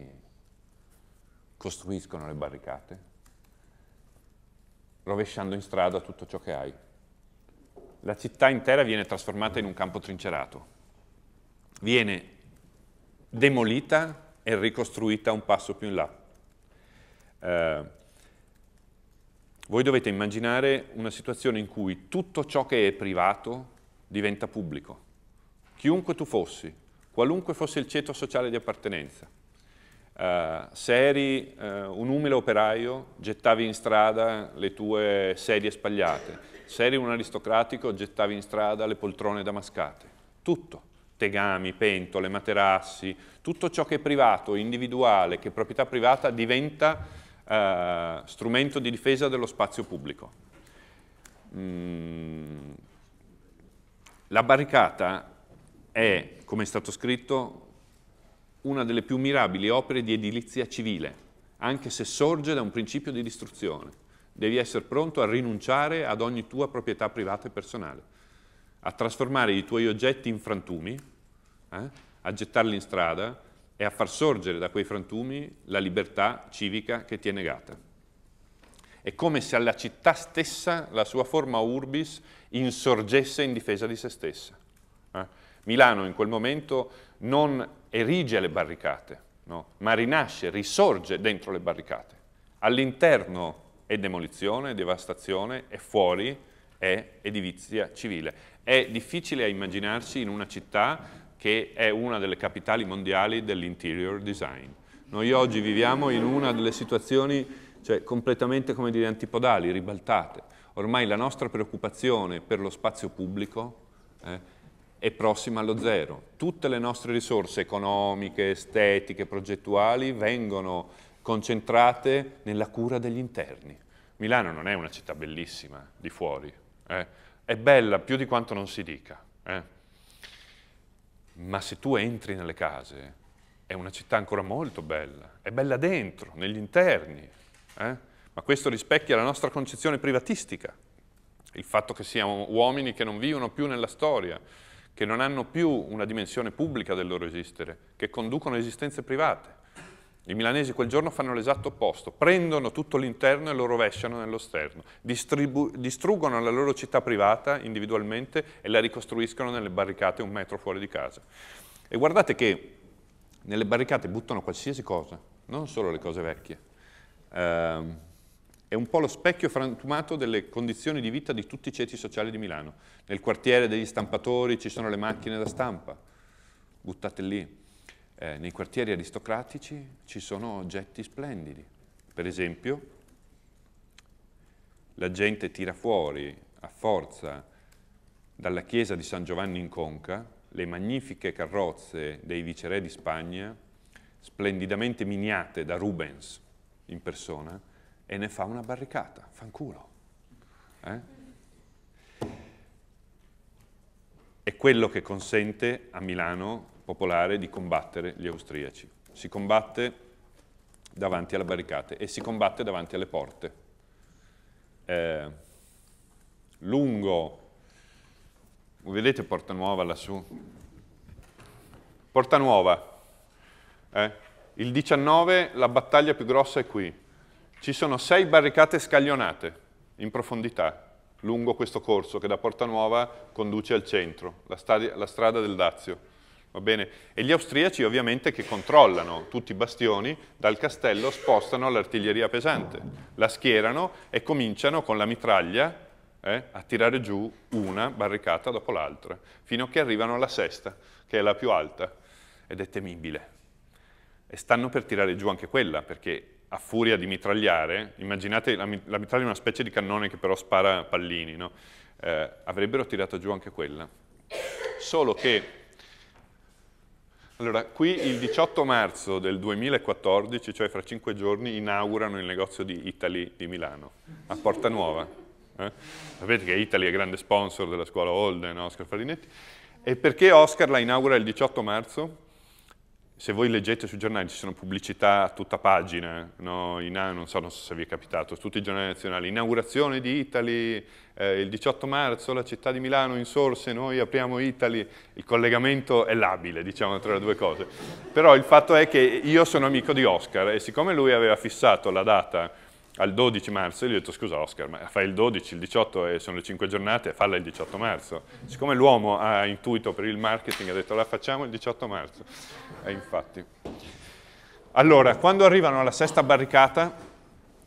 costruiscono le barricate? Rovesciando in strada tutto ciò che hai. La città intera viene trasformata in un campo trincerato, viene demolita è ricostruita un passo più in là. Eh, voi dovete immaginare una situazione in cui tutto ciò che è privato diventa pubblico. Chiunque tu fossi, qualunque fosse il ceto sociale di appartenenza, Uh, se eri uh, un umile operaio gettavi in strada le tue sedie spagliate, se eri un aristocratico gettavi in strada le poltrone damascate, tutto tegami, pentole, materassi, tutto ciò che è privato, individuale, che è proprietà privata, diventa eh, strumento di difesa dello spazio pubblico. Mm. La barricata è, come è stato scritto, una delle più mirabili opere di edilizia civile, anche se sorge da un principio di distruzione. Devi essere pronto a rinunciare ad ogni tua proprietà privata e personale, a trasformare i tuoi oggetti in frantumi, eh? a gettarli in strada e a far sorgere da quei frantumi la libertà civica che ti è negata. È come se alla città stessa la sua forma urbis insorgesse in difesa di se stessa. Eh? Milano in quel momento non erige le barricate, no? ma rinasce, risorge dentro le barricate. All'interno è demolizione, devastazione, e fuori è edilizia civile. È difficile a immaginarsi in una città che è una delle capitali mondiali dell'interior design. Noi oggi viviamo in una delle situazioni cioè, completamente come dire, antipodali, ribaltate. Ormai la nostra preoccupazione per lo spazio pubblico eh, è prossima allo zero. Tutte le nostre risorse economiche, estetiche, progettuali vengono concentrate nella cura degli interni. Milano non è una città bellissima di fuori, eh. è bella più di quanto non si dica, eh ma se tu entri nelle case, è una città ancora molto bella, è bella dentro, negli interni, eh? ma questo rispecchia la nostra concezione privatistica, il fatto che siamo uomini che non vivono più nella storia, che non hanno più una dimensione pubblica del loro esistere, che conducono esistenze private. I milanesi quel giorno fanno l'esatto opposto, prendono tutto l'interno e lo rovesciano nello sterno, distruggono la loro città privata individualmente e la ricostruiscono nelle barricate un metro fuori di casa. E guardate che nelle barricate buttano qualsiasi cosa, non solo le cose vecchie. Ehm, è un po' lo specchio frantumato delle condizioni di vita di tutti i ceti sociali di Milano. Nel quartiere degli stampatori ci sono le macchine da stampa, buttate lì eh, nei quartieri aristocratici ci sono oggetti splendidi. Per esempio, la gente tira fuori a forza dalla chiesa di San Giovanni in Conca le magnifiche carrozze dei viceré di Spagna, splendidamente miniate da Rubens in persona, e ne fa una barricata, fanculo. Eh? È quello che consente a Milano popolare di combattere gli austriaci. Si combatte davanti alle barricate e si combatte davanti alle porte. Eh, lungo, vedete Porta Nuova lassù? Porta Nuova, eh? il 19 la battaglia più grossa è qui. Ci sono sei barricate scaglionate in profondità lungo questo corso che da Porta Nuova conduce al centro, la, la strada del Dazio Va bene? E gli austriaci ovviamente che controllano tutti i bastioni dal castello spostano l'artiglieria pesante, la schierano e cominciano con la mitraglia eh, a tirare giù una barricata dopo l'altra, fino a che arrivano alla sesta, che è la più alta ed è temibile. E stanno per tirare giù anche quella, perché a furia di mitragliare, immaginate la, la mitraglia è una specie di cannone che però spara pallini, no? eh, avrebbero tirato giù anche quella. Solo che allora, qui il 18 marzo del 2014, cioè fra cinque giorni, inaugurano il negozio di Italy di Milano, a Porta Nuova. Eh? Sapete che Italy è grande sponsor della scuola Holden, Oscar Farinetti. E perché Oscar la inaugura il 18 marzo? se voi leggete sui giornali ci sono pubblicità a tutta pagina, no? In, eh, non, so, non, so, se vi è capitato, tutti i giornali nazionali, inaugurazione di Italy, eh, il 18 marzo la città di Milano insorse, noi apriamo Italy, il collegamento è labile diciamo tra le due cose, però il fatto è che io sono amico di Oscar e siccome lui aveva fissato la data al 12 marzo, io gli ho detto scusa Oscar, ma fai il 12, il 18 e sono le 5 giornate, falla il 18 marzo. Siccome l'uomo ha intuito per il marketing, ha detto la facciamo il 18 marzo. E infatti. Allora, quando arrivano alla sesta barricata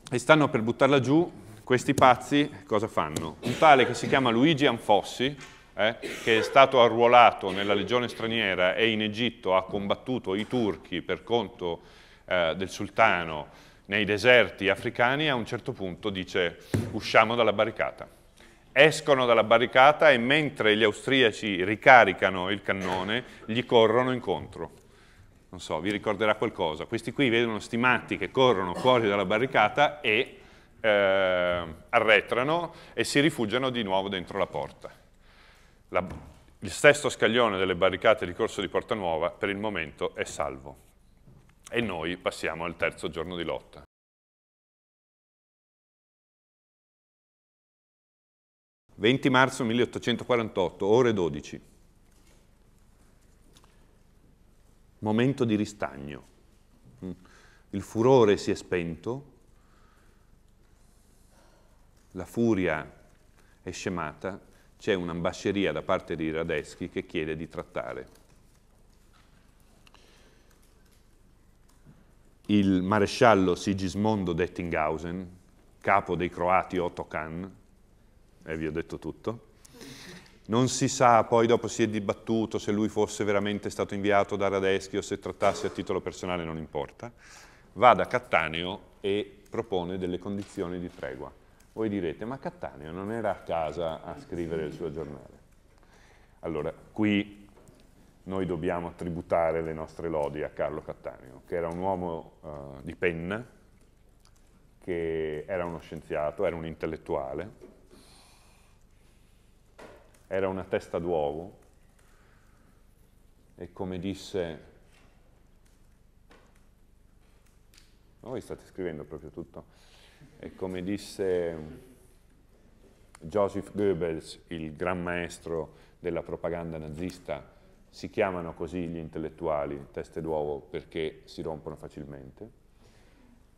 e stanno per buttarla giù, questi pazzi cosa fanno? Un tale che si chiama Luigi Anfossi, eh, che è stato arruolato nella legione straniera e in Egitto ha combattuto i turchi per conto eh, del sultano, nei deserti africani, a un certo punto dice usciamo dalla barricata. Escono dalla barricata e mentre gli austriaci ricaricano il cannone, gli corrono incontro. Non so, vi ricorderà qualcosa. Questi qui vedono sti matti che corrono fuori dalla barricata e eh, arretrano e si rifugiano di nuovo dentro la porta. La, il sesto scaglione delle barricate di Corso di Porta Nuova per il momento è salvo. E noi passiamo al terzo giorno di lotta. «20 marzo 1848, ore 12. Momento di ristagno. Il furore si è spento, la furia è scemata, c'è un'ambasceria da parte di Radeschi che chiede di trattare. il maresciallo Sigismondo Dettinghausen, capo dei croati Otto Khan, e vi ho detto tutto. Non si sa, poi dopo si è dibattuto se lui fosse veramente stato inviato da Radeschi o se trattasse a titolo personale, non importa. Va da Cattaneo e propone delle condizioni di tregua. Voi direte, ma Cattaneo non era a casa a scrivere il suo giornale. Allora, qui noi dobbiamo tributare le nostre lodi a Carlo Cattaneo, che era un uomo uh, di penna, che era uno scienziato, era un intellettuale, era una testa d'uovo e come disse... Oh, voi state scrivendo proprio tutto. E come disse... Joseph Goebbels, il gran maestro della propaganda nazista, si chiamano così gli intellettuali, teste d'uovo, perché si rompono facilmente,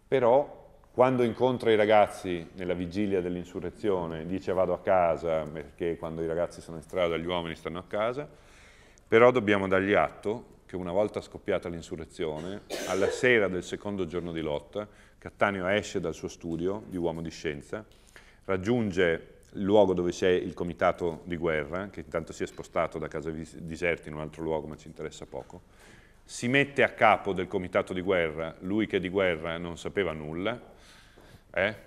però quando incontra i ragazzi nella vigilia dell'insurrezione, dice vado a casa, perché quando i ragazzi sono in strada gli uomini stanno a casa, però dobbiamo dargli atto che una volta scoppiata l'insurrezione, alla sera del secondo giorno di lotta, Cattaneo esce dal suo studio di uomo di scienza, raggiunge luogo dove c'è il comitato di guerra, che intanto si è spostato da Casa Diserti in un altro luogo ma ci interessa poco, si mette a capo del comitato di guerra, lui che di guerra non sapeva nulla, eh,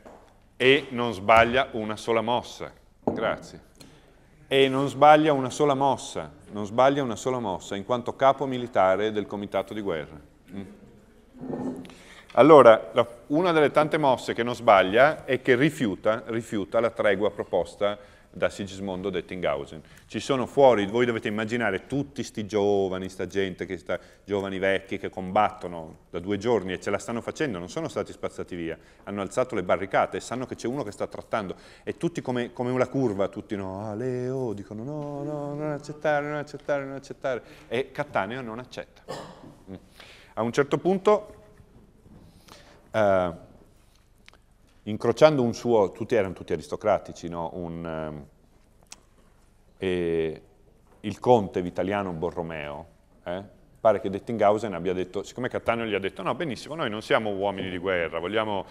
e non sbaglia una sola mossa, grazie, e non sbaglia una sola mossa, non sbaglia una sola mossa in quanto capo militare del comitato di guerra. Mm. Allora, la, una delle tante mosse che non sbaglia è che rifiuta, rifiuta la tregua proposta da Sigismondo Dettinghausen. Ci sono fuori, voi dovete immaginare tutti questi giovani, sta gente, che sta, giovani vecchi che combattono da due giorni e ce la stanno facendo, non sono stati spazzati via, hanno alzato le barricate e sanno che c'è uno che sta trattando e tutti come, come una curva, tutti no, ah, oh", Leo, dicono no, no, non accettare, non accettare, non accettare e Cattaneo non accetta. Mm. A un certo punto eh, incrociando un suo, tutti erano tutti aristocratici, no? un, eh, il conte Vitaliano Borromeo, eh, pare che Dettinghausen abbia detto, siccome Cattaneo gli ha detto no benissimo, noi non siamo uomini di guerra, vogliamo,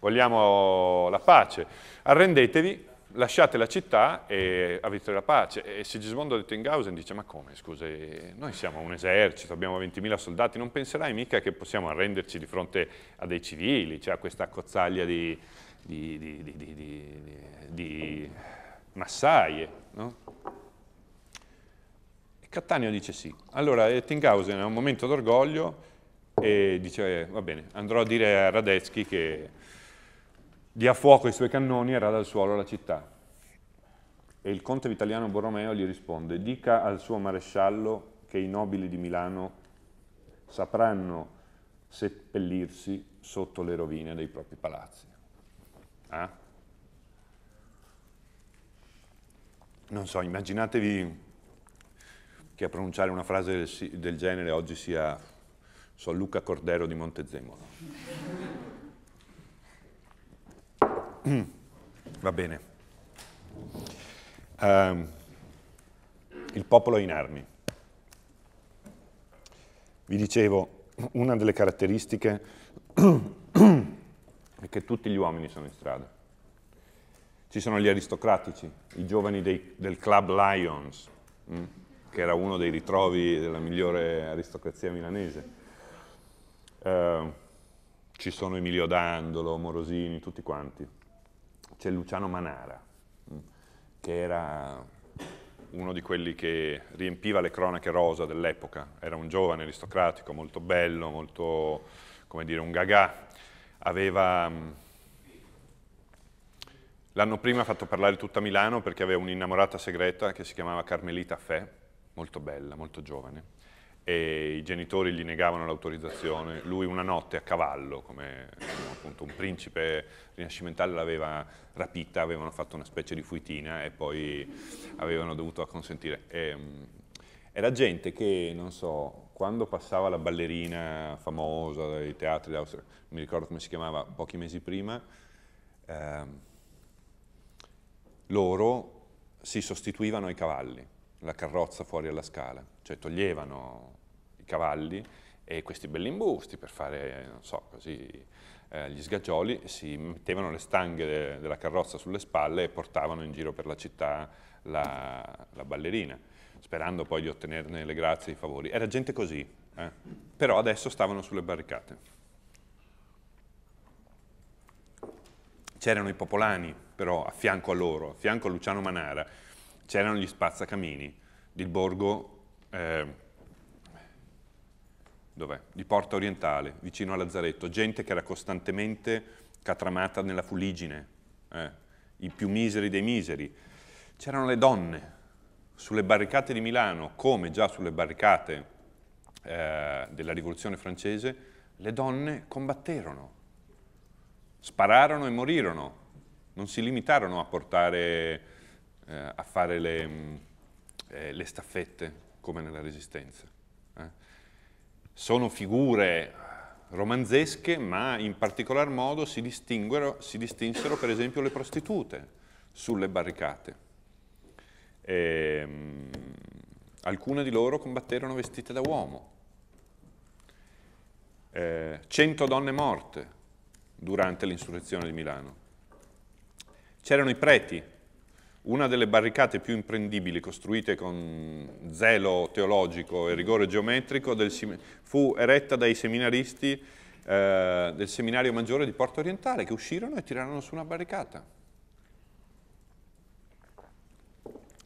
vogliamo la pace, arrendetevi, lasciate la città e avete la pace. E Sigismondo di Rittinghausen dice, ma come, scusi, noi siamo un esercito, abbiamo 20.000 soldati, non penserai mica che possiamo arrenderci di fronte a dei civili, cioè a questa cozzaglia di, di, di, di massaie, no? E Cattaneo dice sì. Allora Rittinghausen ha un momento d'orgoglio e dice, eh, va bene, andrò a dire a Radetzky che dia fuoco i suoi cannoni e rada al suolo la città. E il conte Vitaliano Borromeo gli risponde, dica al suo maresciallo che i nobili di Milano sapranno seppellirsi sotto le rovine dei propri palazzi. Eh? Non so, immaginatevi che a pronunciare una frase del, genere oggi sia so, Luca Cordero di Montezemolo. Va bene. Um, il popolo in armi. Vi dicevo, una delle caratteristiche è che tutti gli uomini sono in strada. Ci sono gli aristocratici, i giovani dei, del Club Lions, mm, che era uno dei ritrovi della migliore aristocrazia milanese. Uh, ci sono Emilio Dandolo, Morosini, tutti quanti c'è Luciano Manara, mm, che era uno di quelli che riempiva le cronache rosa dell'epoca, era un giovane aristocratico, molto bello, molto, come dire, un gagà, aveva... Mm, l'anno prima ha fatto parlare tutta Milano perché aveva un'innamorata segreta che si chiamava Carmelita Fè, molto bella, molto giovane, e i genitori gli negavano l'autorizzazione. Lui una notte a cavallo, come appunto un principe rinascimentale l'aveva rapita, avevano fatto una specie di fuitina e poi avevano dovuto acconsentire. E, ehm, era gente che, non so, quando passava la ballerina famosa dai teatri, mi ricordo come si chiamava, pochi mesi prima, eh, loro si sostituivano ai cavalli, la carrozza fuori alla scala, cioè toglievano i cavalli e questi belli imbusti per fare, non so, così eh, gli sgaggioli si mettevano le stanghe de della carrozza sulle spalle e portavano in giro per la città la, la ballerina, sperando poi di ottenerne le grazie e i favori. Era gente così, eh? però adesso stavano sulle barricate. C'erano i popolani, però, a fianco a loro, a fianco a Luciano Manara, c'erano gli spazzacamini, il borgo... Eh, dov'è? Di Porta Orientale, vicino a Lazzaretto, gente che era costantemente catramata nella fuligine, eh, i più miseri dei miseri. C'erano le donne sulle barricate di Milano, come già sulle barricate eh, della rivoluzione francese, le donne combatterono, spararono e morirono, non si limitarono a portare, eh, a fare le, mm, eh, le staffette come nella resistenza sono figure romanzesche, ma in particolar modo si, si distinsero per esempio le prostitute sulle barricate. E, ehm, mh, alcune di loro combatterono vestite da uomo. Eh, cento donne morte durante l'insurrezione di Milano. C'erano i preti, una delle barricate più imprendibili costruite con zelo teologico e rigore geometrico del, fu eretta dai seminaristi eh, del seminario maggiore di Porto Orientale che uscirono e tirarono su una barricata.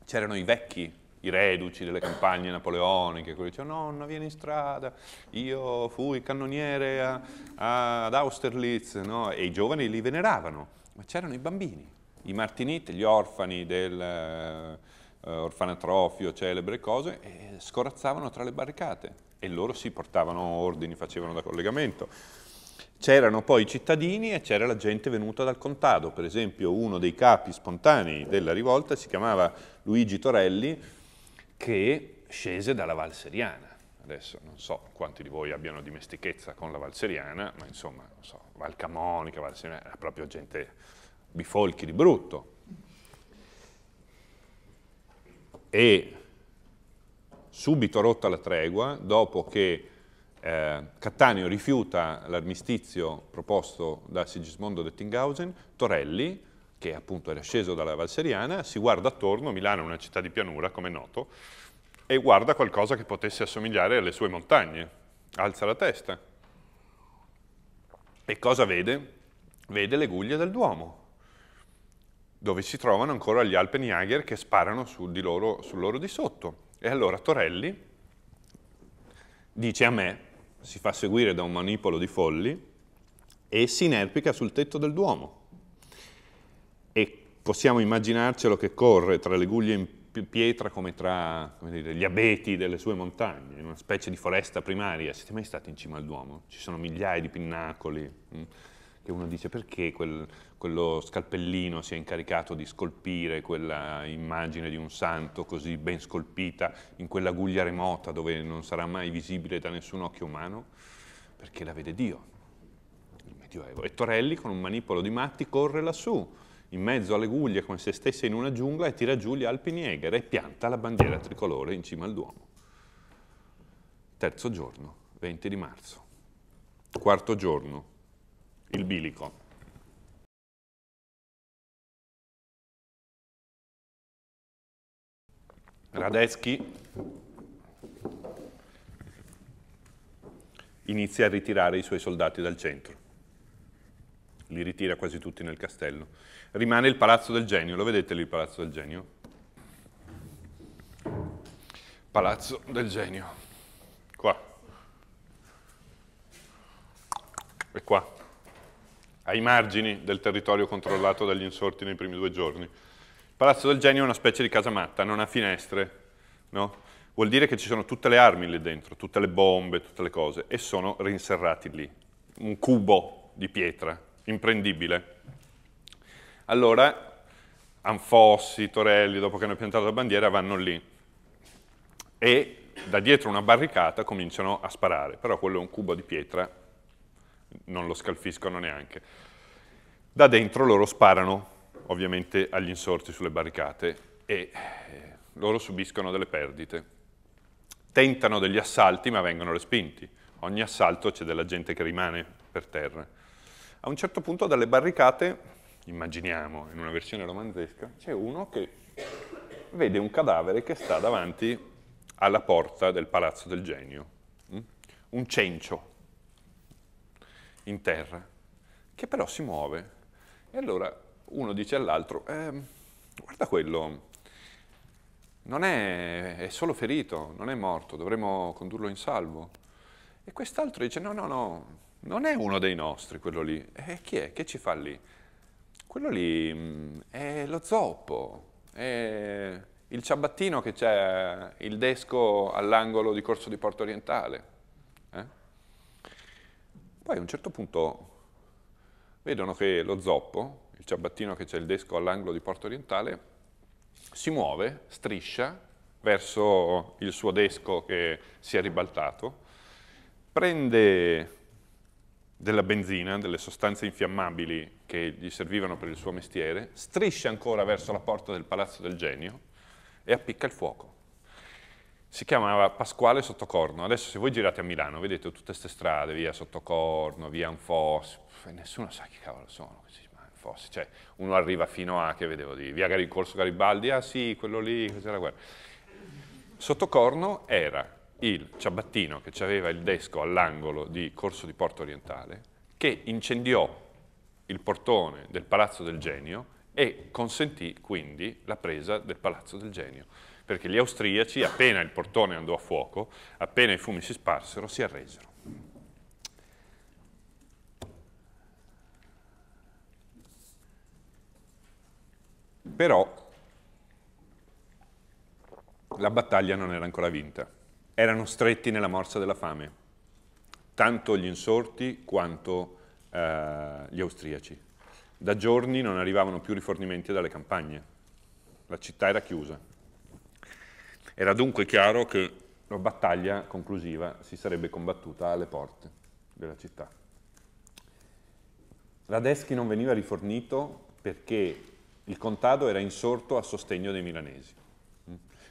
C'erano i vecchi i reduci delle campagne napoleoniche, quelli dicevano nonna vieni in strada, io fui cannoniere a, a, ad Austerlitz, no? e i giovani li veneravano, ma c'erano i bambini i Martinit, gli orfani del uh, orfanatrofio, celebre cose, e scorazzavano tra le barricate e loro si portavano ordini, facevano da collegamento. C'erano poi i cittadini e c'era la gente venuta dal contado, per esempio uno dei capi spontanei della rivolta si chiamava Luigi Torelli che scese dalla Valseriana, Adesso non so quanti di voi abbiano dimestichezza con la Val ma insomma, non so, Val Camonica, era proprio gente bifolchi di brutto. E subito rotta la tregua, dopo che eh, Cattaneo rifiuta l'armistizio proposto da Sigismondo Dettinghausen, Torelli, che appunto era sceso dalla Valseriana, si guarda attorno, Milano è una città di pianura, come è noto, e guarda qualcosa che potesse assomigliare alle sue montagne. Alza la testa. E cosa vede? Vede le guglie del Duomo dove si trovano ancora gli Alpenjager che sparano su di loro, su loro di sotto. E allora Torelli dice a me, si fa seguire da un manipolo di folli e si inerpica sul tetto del Duomo. E possiamo immaginarcelo che corre tra le guglie in pietra come tra come dire, gli abeti delle sue montagne, in una specie di foresta primaria. Siete mai stati in cima al Duomo? Ci sono migliaia di pinnacoli mm, che uno dice perché quel, quello scalpellino si è incaricato di scolpire quella immagine di un santo così ben scolpita in quell'aguglia remota dove non sarà mai visibile da nessun occhio umano, perché la vede Dio, il Medioevo. E Torelli con un manipolo di matti corre lassù, in mezzo alle guglie come se stesse in una giungla e tira giù gli alpi Alpiniegher e pianta la bandiera tricolore in cima al Duomo. Terzo giorno, 20 di marzo. Quarto giorno, il bilico. Radetzky inizia a ritirare i suoi soldati dal centro. Li ritira quasi tutti nel castello. Rimane il palazzo del genio, lo vedete lì il palazzo del genio? Palazzo del genio. Qua. E qua. Ai margini del territorio controllato dagli insorti nei primi due giorni. Palazzo del Genio è una specie di casa matta, non ha finestre, no? Vuol dire che ci sono tutte le armi lì dentro, tutte le bombe, tutte le cose, e sono rinserrati lì. Un cubo di pietra, imprendibile. Allora, Anfossi, Torelli, dopo che hanno piantato la bandiera, vanno lì e da dietro una barricata cominciano a sparare, però quello è un cubo di pietra, non lo scalfiscono neanche. Da dentro loro sparano ovviamente agli insorti sulle barricate e eh, loro subiscono delle perdite. Tentano degli assalti ma vengono respinti. Ogni assalto c'è della gente che rimane per terra. A un certo punto dalle barricate, immaginiamo in una versione romanzesca, c'è uno che vede un cadavere che sta davanti alla porta del palazzo del genio. Mm? Un cencio in terra, che però si muove. E allora uno dice all'altro, eh, guarda quello, non è, è solo ferito, non è morto, dovremmo condurlo in salvo. E quest'altro dice, no, no, no, non è uno dei nostri quello lì. E chi è? Che ci fa lì? Quello lì mh, mm, è lo zoppo, è il ciabattino che c'è, il desco all'angolo di Corso di Porto Orientale. Eh? Poi a un certo punto vedono che lo zoppo, ciabattino che c'è il desco all'angolo di Porto Orientale, si muove, striscia verso il suo desco che si è ribaltato, prende della benzina, delle sostanze infiammabili che gli servivano per il suo mestiere, striscia ancora verso la porta del Palazzo del Genio e appicca il fuoco. Si chiamava Pasquale Sottocorno, adesso se voi girate a Milano vedete tutte queste strade, via Sottocorno, via Anfos, nessuno sa chi cavolo sono questi fossi, cioè uno arriva fino a, che vedevo, di via Garibaldi, Corso Garibaldi, ah sì, quello lì, cos'era la guerra. Sottocorno era il ciabattino che aveva il desco all'angolo di Corso di Porto Orientale, che incendiò il portone del Palazzo del Genio e consentì quindi la presa del Palazzo del Genio, perché gli austriaci, appena il portone andò a fuoco, appena i fumi si sparsero, si arresero. però la battaglia non era ancora vinta, erano stretti nella morsa della fame, tanto gli insorti quanto eh, gli austriaci. Da giorni non arrivavano più rifornimenti dalle campagne, la città era chiusa. Era dunque chiaro che la battaglia conclusiva si sarebbe combattuta alle porte della città. Radeschi non veniva rifornito perché il contado era insorto a sostegno dei milanesi.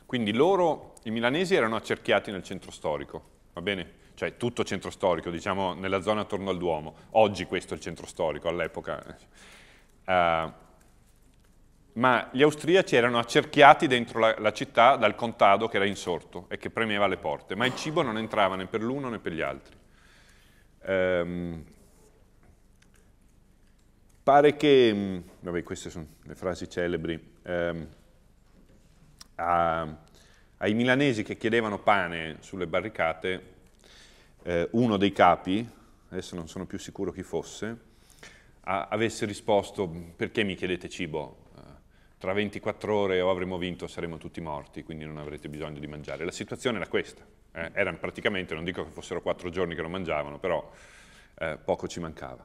Quindi loro, i milanesi erano accerchiati nel centro storico, va bene? Cioè tutto centro storico, diciamo nella zona attorno al Duomo. Oggi questo è il centro storico, all'epoca. Uh, ma gli austriaci erano accerchiati dentro la, la, città dal contado che era insorto e che premeva le porte, ma il cibo non entrava né per l'uno né per gli altri. Um, Pare che, mm, vabbè queste sono le frasi celebri, ehm, a, ai milanesi che chiedevano pane sulle barricate, eh, uno dei capi, adesso non sono più sicuro chi fosse, a, avesse risposto mm, perché mi chiedete cibo? Eh, tra 24 ore o avremo vinto saremo tutti morti, quindi non avrete bisogno di mangiare. La situazione era questa, eh, erano praticamente, non dico che fossero quattro giorni che non mangiavano, però eh, poco ci mancava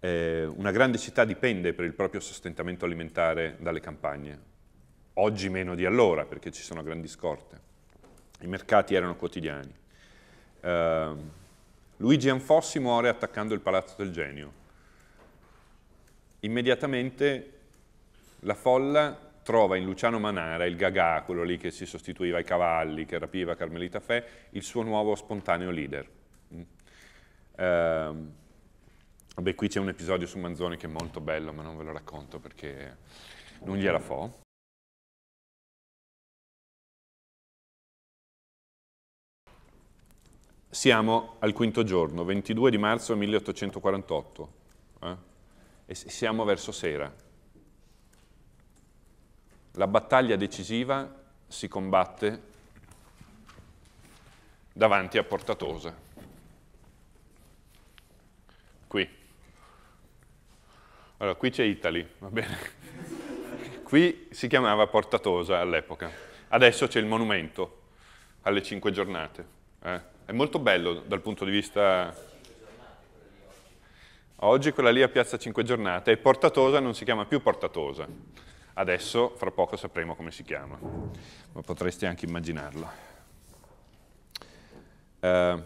eh, una grande città dipende per il proprio sostentamento alimentare dalle campagne, oggi meno di allora perché ci sono grandi scorte, i mercati erano quotidiani. Eh, Luigi Anfossi muore attaccando il Palazzo del Genio, immediatamente la folla trova in Luciano Manara, il gagà, quello lì che si sostituiva ai cavalli, che rapiva Carmelita Fè, il suo nuovo spontaneo leader. Eh, Vabbè, qui c'è un episodio su Manzoni che è molto bello, ma non ve lo racconto perché non gliela fo. Siamo al quinto giorno, 22 di marzo 1848, eh? e siamo verso sera. La battaglia decisiva si combatte davanti a Portatosa. Qui. Allora, qui c'è Italy, va bene? qui si chiamava Portatosa all'epoca, adesso c'è il monumento alle cinque giornate. Eh? È molto bello dal punto di vista... Oggi quella lì a Piazza Cinque Giornate è Portatosa non si chiama più Portatosa. Adesso, fra poco, sapremo come si chiama, ma potresti anche immaginarlo. Eh.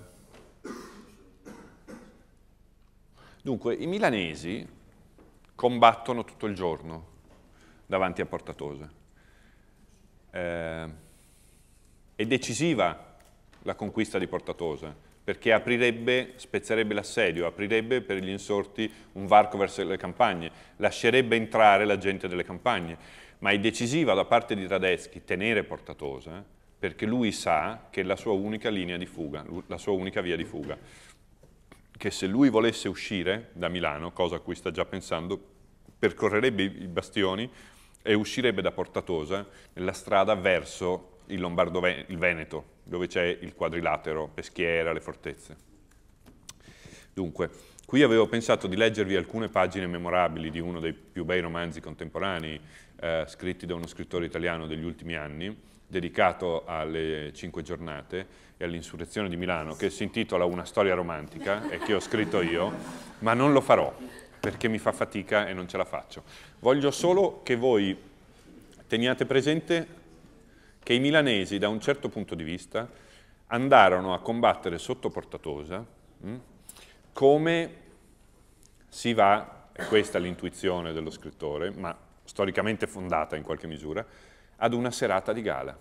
Dunque, i milanesi combattono tutto il giorno davanti a Portatose. Eh, è decisiva la conquista di Portatose, perché aprirebbe, spezzerebbe l'assedio, aprirebbe per gli insorti un varco verso le campagne, lascerebbe entrare la gente delle campagne, ma è decisiva da parte di Radetzky tenere Portatose, perché lui sa che è la sua unica linea di fuga, la sua unica via di fuga, che se lui volesse uscire da Milano, cosa a cui sta già pensando, percorrerebbe i bastioni e uscirebbe da Portatosa nella strada verso il Lombardo il Veneto, dove c'è il quadrilatero, Peschiera, le fortezze. Dunque, qui avevo pensato di leggervi alcune pagine memorabili di uno dei più bei romanzi contemporanei eh, scritti da uno scrittore italiano degli ultimi anni, dedicato alle cinque giornate e all'insurrezione di Milano, che si intitola Una storia romantica e che ho scritto io, ma non lo farò, perché mi fa fatica e non ce la faccio. Voglio solo che voi teniate presente che i milanesi, da un certo punto di vista, andarono a combattere sotto Portatosa mh, mm, come si va, questa è l'intuizione dello scrittore, ma storicamente fondata in qualche misura, ad una serata di gala.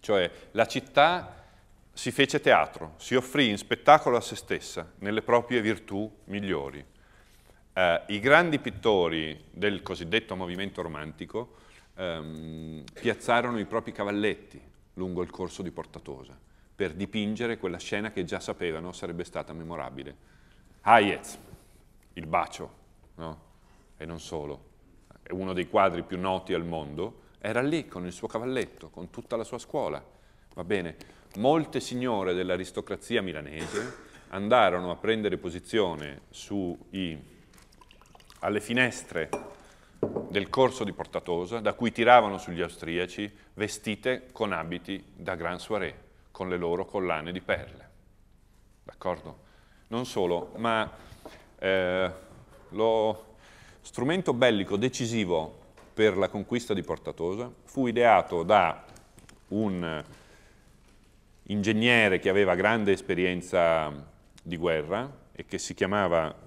Cioè la città si fece teatro, si offrì in spettacolo a se stessa, nelle proprie virtù migliori eh, i grandi pittori del cosiddetto movimento romantico ehm, piazzarono i propri cavalletti lungo il corso di Portatosa per dipingere quella scena che già sapevano sarebbe stata memorabile. Hayez, il bacio, no? e non solo, è uno dei quadri più noti al mondo, era lì con il suo cavalletto, con tutta la sua scuola. Va bene, molte signore dell'aristocrazia milanese andarono a prendere posizione sui alle finestre del corso di Portatosa, da cui tiravano sugli austriaci vestite con abiti da gran soirée, con le loro collane di perle. D'accordo? Non solo, ma eh, lo strumento bellico decisivo per la conquista di Portatosa fu ideato da un ingegnere che aveva grande esperienza di guerra e che si chiamava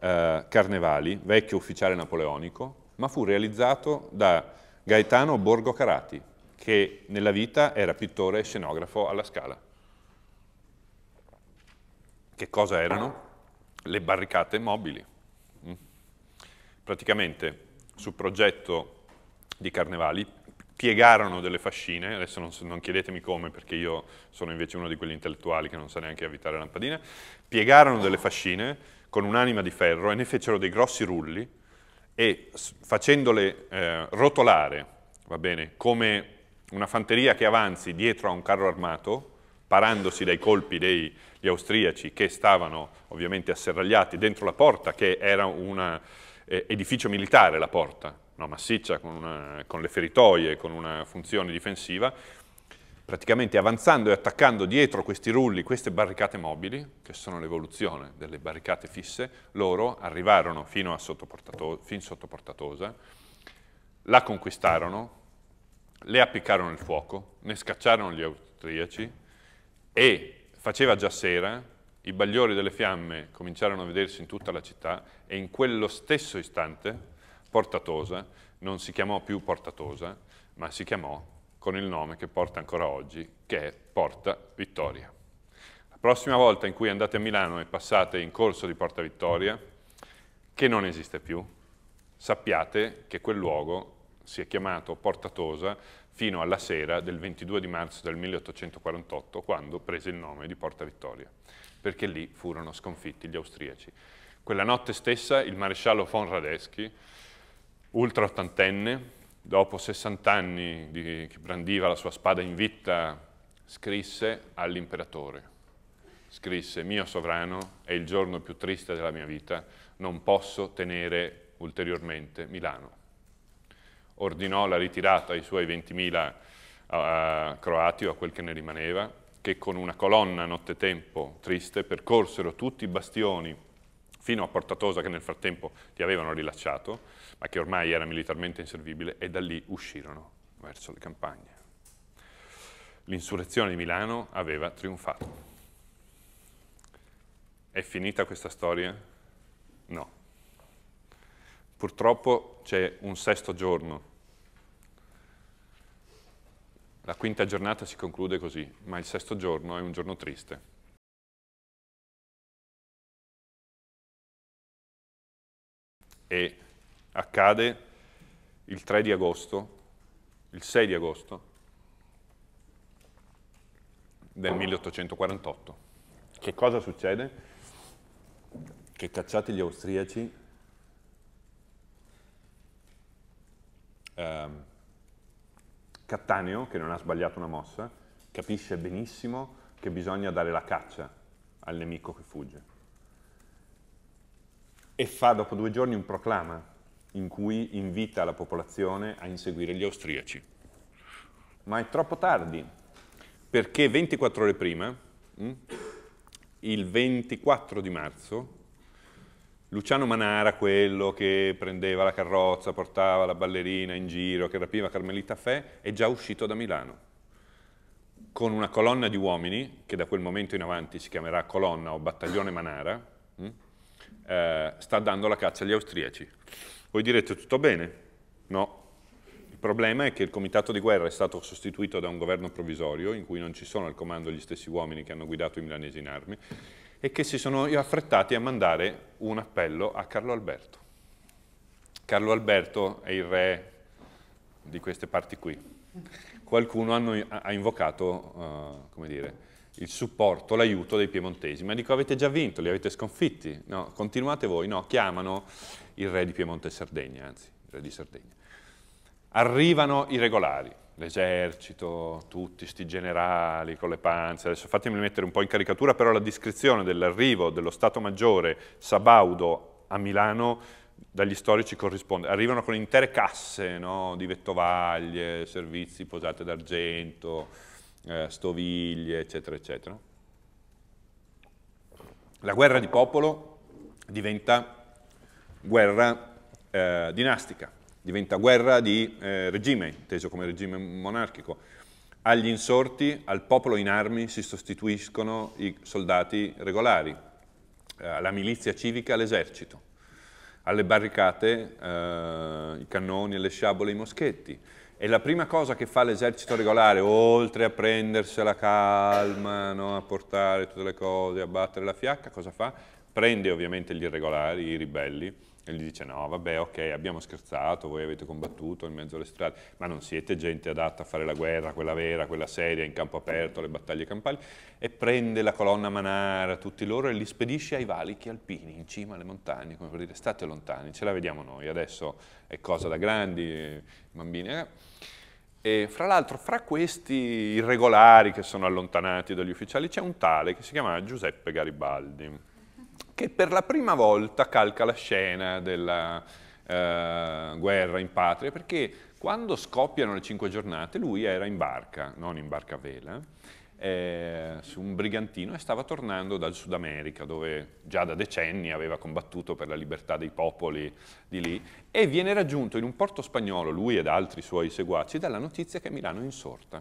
eh, Carnevali, vecchio ufficiale napoleonico, ma fu realizzato da Gaetano Borgo Carati, che nella vita era pittore e scenografo alla Scala. Che cosa erano? Le barricate mobili. Mm. Praticamente sul progetto di Carnevali piegarono delle fascine, adesso non, non, chiedetemi come perché io sono invece uno di quegli intellettuali che non sa neanche avvitare lampadine, piegarono delle fascine con un'anima di ferro e ne fecero dei grossi rulli e facendole eh, rotolare, va bene, come una fanteria che avanzi dietro a un carro armato, parandosi dai colpi degli austriaci che stavano ovviamente asserragliati dentro la porta, che era un eh, edificio militare la porta, no, massiccia, con, una, con le feritoie, con una funzione difensiva, praticamente avanzando e attaccando dietro questi rulli queste barricate mobili, che sono l'evoluzione delle barricate fisse, loro arrivarono fino a sottoportato fin sottoportatosa, la conquistarono, le appiccarono il fuoco, ne scacciarono gli austriaci e faceva già sera, i bagliori delle fiamme cominciarono a vedersi in tutta la città e in quello stesso istante Portatosa non si chiamò più Portatosa, ma si chiamò con il nome che porta ancora oggi, che è Porta Vittoria. La prossima volta in cui andate a Milano e passate in corso di Porta Vittoria, che non esiste più, sappiate che quel luogo si è chiamato Porta Tosa fino alla sera del 22 di marzo del 1848, quando prese il nome di Porta Vittoria, perché lì furono sconfitti gli austriaci. Quella notte stessa il maresciallo von Radeschi, ultra ottantenne, dopo 60 anni di, che brandiva la sua spada in vita, scrisse all'imperatore, scrisse, mio sovrano, è il giorno più triste della mia vita, non posso tenere ulteriormente Milano. Ordinò la ritirata ai suoi 20.000 croati o a quel che ne rimaneva, che con una colonna a nottetempo triste percorsero tutti i bastioni fino a Portatosa che nel frattempo li avevano rilacciato, ma che ormai era militarmente inservibile, e da lì uscirono verso le campagne. L'insurrezione di Milano aveva trionfato. È finita questa storia? No. Purtroppo c'è un sesto giorno. La quinta giornata si conclude così, ma il sesto giorno è un giorno triste. e accade il 3 di agosto, il 6 di agosto del 1848. Che cosa succede? Che cacciati gli austriaci ehm, Cattaneo, che non ha sbagliato una mossa, capisce benissimo che bisogna dare la caccia al nemico che fugge e fa dopo due giorni un proclama in cui invita la popolazione a inseguire gli austriaci. Ma è troppo tardi, perché 24 ore prima, mm, il 24 di marzo, Luciano Manara, quello che prendeva la carrozza, portava la ballerina in giro, che rapiva Carmelita Fè, è già uscito da Milano con una colonna di uomini, che da quel momento in avanti si chiamerà colonna o battaglione Manara, eh, sta dando la caccia agli austriaci. Voi direte tutto bene? No. Il problema è che il comitato di guerra è stato sostituito da un governo provvisorio in cui non ci sono al comando gli stessi uomini che hanno guidato i milanesi in armi e che si sono affrettati a mandare un appello a Carlo Alberto. Carlo Alberto è il re di queste parti qui. Qualcuno hanno, ha invocato, uh, come dire, il supporto, l'aiuto dei piemontesi. Ma dico, avete già vinto, li avete sconfitti. No, continuate voi. No, chiamano il re di Piemonte e Sardegna, anzi, il re di Sardegna. Arrivano i regolari, l'esercito, tutti questi generali con le panze. Adesso fatemi mettere un po' in caricatura, però la descrizione dell'arrivo dello Stato Maggiore Sabaudo a Milano dagli storici corrisponde. Arrivano con intere casse no? di vettovaglie, servizi posate d'argento, eh, stoviglie, eccetera, eccetera. La guerra di popolo diventa guerra eh, dinastica, diventa guerra di eh, regime, inteso come regime monarchico. Agli insorti, al popolo in armi, si sostituiscono i soldati regolari, eh, alla milizia civica, all'esercito, alle barricate, eh, i cannoni, le sciabole, i moschetti, e la prima cosa che fa l'esercito regolare, oltre a prendersela calma, no, a portare tutte le cose, a battere la fiacca, cosa fa? Prende ovviamente gli irregolari, i ribelli, e gli dice no, vabbè, ok, abbiamo scherzato, voi avete combattuto in mezzo alle strade, ma non siete gente adatta a fare la guerra, quella vera, quella seria, in campo aperto, le battaglie campali, e prende la colonna manara, tutti loro, e li spedisce ai valichi alpini, in cima alle montagne, come per dire, state lontani, ce la vediamo noi, adesso è cosa da grandi, bambini. E fra l'altro, fra questi irregolari che sono allontanati dagli ufficiali, c'è un tale che si chiama Giuseppe Garibaldi, che per la prima volta calca la scena della eh, guerra in patria, perché quando scoppiano le cinque giornate lui era in barca, non in barca a vela, eh, su un brigantino e stava tornando dal Sud America, dove già da decenni aveva combattuto per la libertà dei popoli di lì, e viene raggiunto in un porto spagnolo, lui ed altri suoi seguaci, dalla notizia che Milano è insorta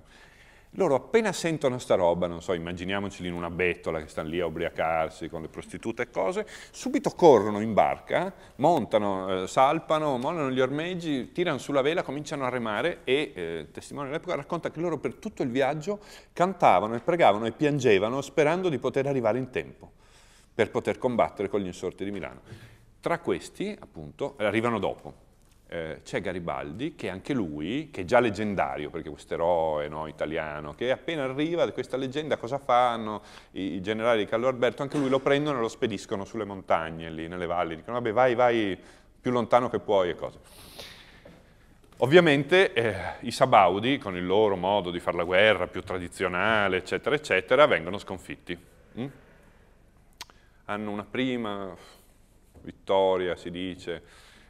loro appena sentono sta roba, non so, immaginiamoceli in una bettola che stanno lì a ubriacarsi con le prostitute e cose, subito corrono in barca, montano, eh, salpano, mollano gli ormeggi, tirano sulla vela, cominciano a remare e, eh, testimone dell'epoca, racconta che loro per tutto il viaggio cantavano e pregavano e piangevano sperando di poter arrivare in tempo per poter combattere con gli insorti di Milano. Tra questi, appunto, arrivano dopo, eh, c'è Garibaldi che anche lui, che è già leggendario, perché questo eroe no, italiano, che appena arriva questa leggenda cosa fanno i, i, generali di Carlo Alberto, anche lui lo prendono e lo spediscono sulle montagne, lì nelle valli, dicono vabbè vai, vai più lontano che puoi e cose. Ovviamente eh, i Sabaudi, con il loro modo di fare la guerra più tradizionale, eccetera, eccetera, vengono sconfitti. Mm? Hanno una prima vittoria, si dice,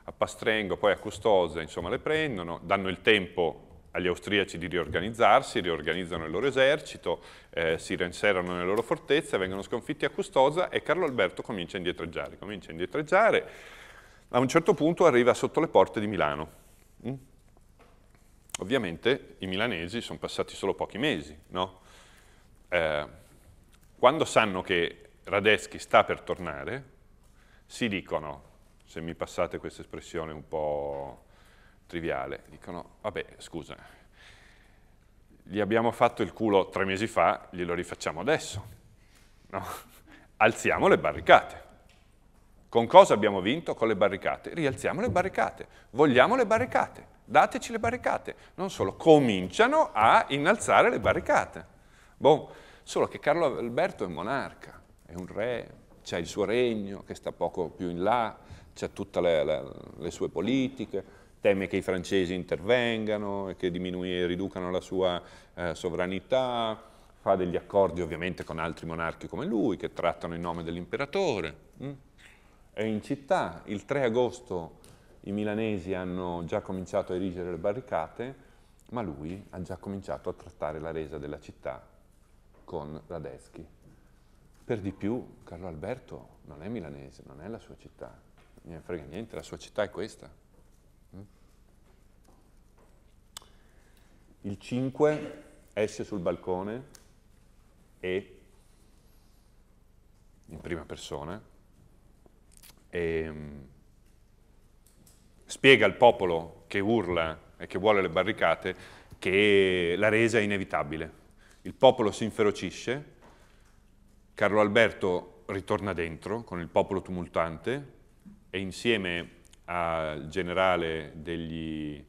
a Pastrengo, poi a Custoza, insomma le prendono, danno il tempo agli austriaci di riorganizzarsi, riorganizzano il loro esercito, eh, si reinserano nelle loro fortezze, vengono sconfitti a Custoza e Carlo Alberto comincia a indietreggiare, comincia a indietreggiare, a un certo punto arriva sotto le porte di Milano. Mm? Ovviamente i milanesi sono passati solo pochi mesi, no? eh, quando sanno che Radeschi sta per tornare, si dicono se mi passate questa espressione un po' triviale, dicono, vabbè, scusa, gli abbiamo fatto il culo tre mesi fa, glielo rifacciamo adesso. No? Alziamo le barricate. Con cosa abbiamo vinto? Con le barricate. Rialziamo le barricate. Vogliamo le barricate. Dateci le barricate. Non solo, cominciano a innalzare le barricate. Bon, solo che Carlo Alberto è monarca, è un re, c'è il suo regno che sta poco più in là, c'è tutte le, le, le, sue politiche, teme che i francesi intervengano e che riducano la sua eh, sovranità, fa degli accordi ovviamente con altri monarchi come lui che trattano in nome dell'imperatore. Mm. È in città, il 3 agosto i milanesi hanno già cominciato a erigere le barricate, ma lui ha già cominciato a trattare la resa della città con Radeschi. Per di più Carlo Alberto non è milanese, non è la sua città, ne frega niente, la società è questa. Mm. Il 5 esce sul balcone e, in prima persona, e, mm, spiega al popolo che urla e che vuole le barricate che la resa è inevitabile. Il popolo si inferocisce, Carlo Alberto ritorna dentro con il popolo tumultante, e insieme al generale degli,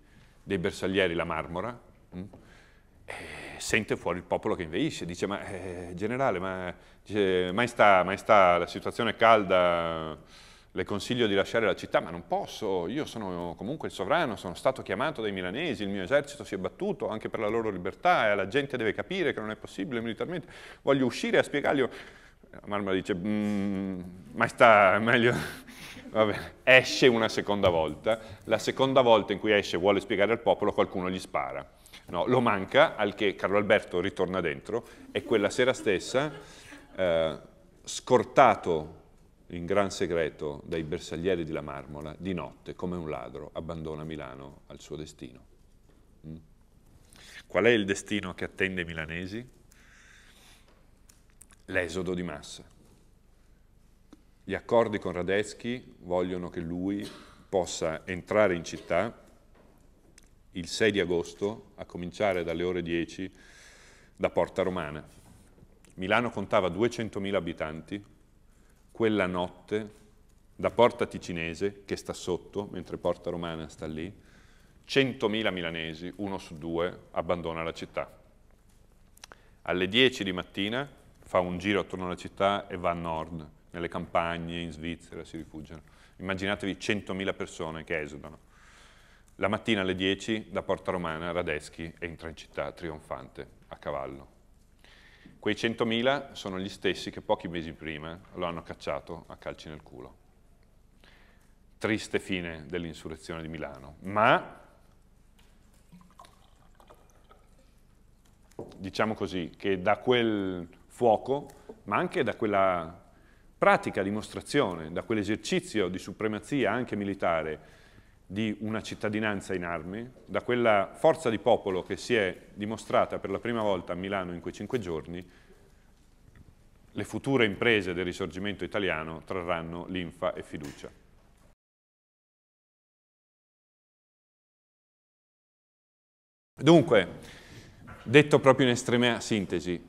dei bersaglieri La Marmora, mm, eh, sente fuori il popolo che inveisce, dice ma eh, generale, ma dice, maestà, maestà, la situazione è calda, le consiglio di lasciare la città, ma non posso, io sono comunque il sovrano, sono stato chiamato dai milanesi, il mio esercito si è battuto anche per la loro libertà e la gente deve capire che non è possibile militarmente, voglio uscire a spiegargli, la Marmora dice, mm, maestà, è meglio bene, esce una seconda volta, la seconda volta in cui esce e vuole spiegare al popolo qualcuno gli spara. No, lo manca, al che Carlo Alberto ritorna dentro e quella sera stessa, eh, scortato in gran segreto dai bersaglieri di La Marmola, di notte, come un ladro, abbandona Milano al suo destino. Mm. Qual è il destino che attende i milanesi? L'esodo di massa. Gli accordi con Radetzky vogliono che lui possa entrare in città il 6 di agosto, a cominciare dalle ore 10, da Porta Romana. Milano contava 200.000 abitanti, quella notte da Porta Ticinese, che sta sotto, mentre Porta Romana sta lì, 100.000 milanesi, uno su due, abbandona la città. Alle 10 di mattina fa un giro attorno alla città e va a nord, nelle campagne, in Svizzera si rifugiano. Immaginatevi 100.000 persone che esodano. La mattina alle 10 da Porta Romana Radeschi entra in città trionfante, a cavallo. Quei 100.000 sono gli stessi che pochi mesi prima lo hanno cacciato a calci nel culo. Triste fine dell'insurrezione di Milano, ma diciamo così, che da quel fuoco, ma anche da quella pratica dimostrazione da quell'esercizio di supremazia anche militare di una cittadinanza in armi, da quella forza di popolo che si è dimostrata per la prima volta a Milano in quei cinque giorni, le future imprese del risorgimento italiano trarranno linfa e fiducia. Dunque, detto proprio in estrema sintesi,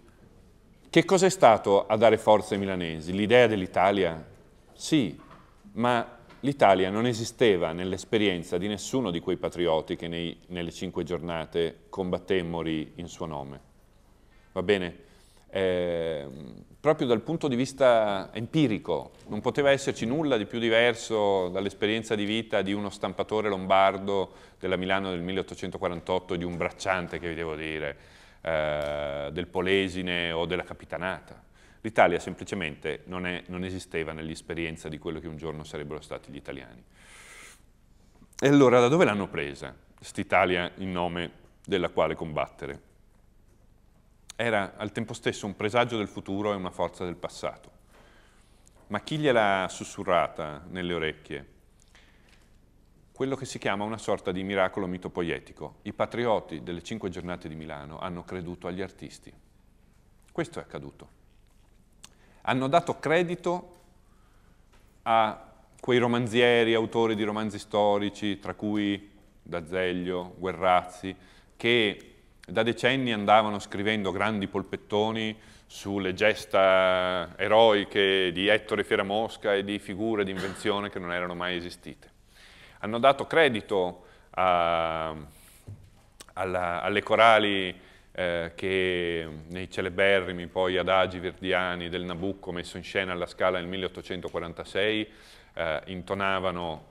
che cosa è stato a dare forza ai milanesi? L'idea dell'Italia? Sì, ma l'Italia non esisteva nell'esperienza di nessuno di quei patrioti che nei, nelle cinque giornate combatté e morì in suo nome. Va bene? Eh, proprio dal punto di vista empirico, non poteva esserci nulla di più diverso dall'esperienza di vita di uno stampatore lombardo della Milano del 1848 e di un bracciante, che vi devo dire, eh, del Polesine o della Capitanata. L'Italia semplicemente non, è, non esisteva nell'esperienza di quello che un giorno sarebbero stati gli italiani. E allora da dove l'hanno presa, st'Italia in nome della quale combattere? Era al tempo stesso un presagio del futuro e una forza del passato. Ma chi gliela ha sussurrata nelle orecchie? quello che si chiama una sorta di miracolo mitopoietico. I patrioti delle cinque giornate di Milano hanno creduto agli artisti. Questo è accaduto. Hanno dato credito a quei romanzieri, autori di romanzi storici, tra cui D'Azeglio, Guerrazzi, che da decenni andavano scrivendo grandi polpettoni sulle gesta eroiche di Ettore Fieramosca e di figure di invenzione che non erano mai esistite hanno dato credito a, alla, alle corali eh, che nei celeberrimi poi adagi verdiani del Nabucco messo in scena alla Scala nel 1846 eh, intonavano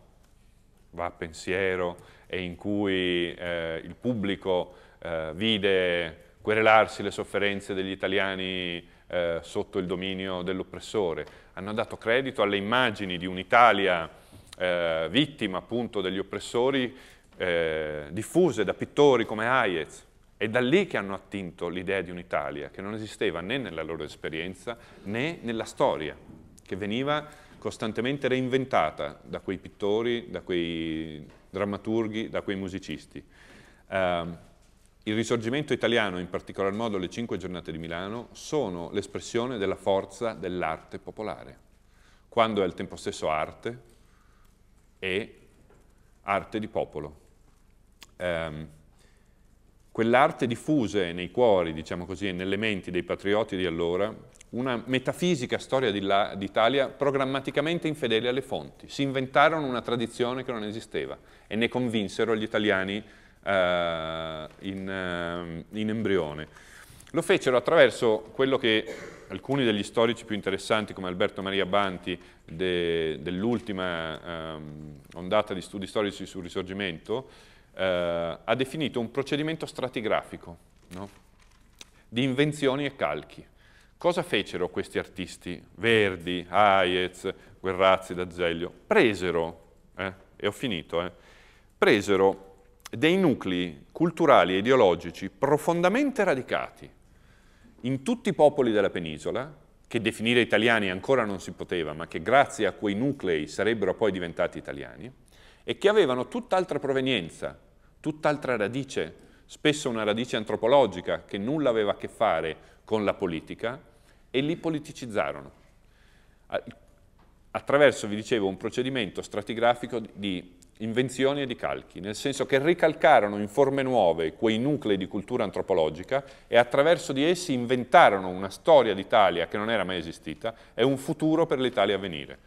Va a pensiero e in cui eh, il pubblico eh, vide querelarsi le sofferenze degli italiani eh, sotto il dominio dell'oppressore. Hanno dato credito alle immagini di un'Italia eh, vittima appunto degli oppressori eh, diffuse da pittori come Hayez. È da lì che hanno attinto l'idea di un'Italia che non esisteva né nella loro esperienza né nella storia, che veniva costantemente reinventata da quei pittori, da quei drammaturghi, da quei musicisti. Um, il risorgimento italiano, in particolar modo le cinque giornate di Milano, sono l'espressione della forza dell'arte popolare. Quando è al tempo stesso arte, e arte di popolo. Um, quell'arte diffuse nei cuori, diciamo così, e nelle menti dei patrioti di allora, una metafisica storia d'Italia programmaticamente infedele alle fonti. Si inventarono una tradizione che non esisteva e ne convinsero gli italiani uh, in, uh, in embrione. Lo fecero attraverso quello che alcuni degli storici più interessanti come Alberto Maria Banti de, dell'ultima um, ondata di studi storici sul risorgimento uh, ha definito un procedimento stratigrafico no? di invenzioni e calchi. Cosa fecero questi artisti? Verdi, Hayez, Guerrazzi, D'Azeglio. Presero, eh, e ho finito, eh, presero dei nuclei culturali e ideologici profondamente radicati in tutti i popoli della penisola, che definire italiani ancora non si poteva, ma che grazie a quei nuclei sarebbero poi diventati italiani, e che avevano tutt'altra provenienza, tutt'altra radice, spesso una radice antropologica che nulla aveva a che fare con la politica, e li politicizzarono. Attraverso, vi dicevo, un procedimento stratigrafico di invenzioni e di calchi, nel senso che ricalcarono in forme nuove quei nuclei di cultura antropologica e attraverso di essi inventarono una storia d'Italia che non era mai esistita e un futuro per l'Italia a venire.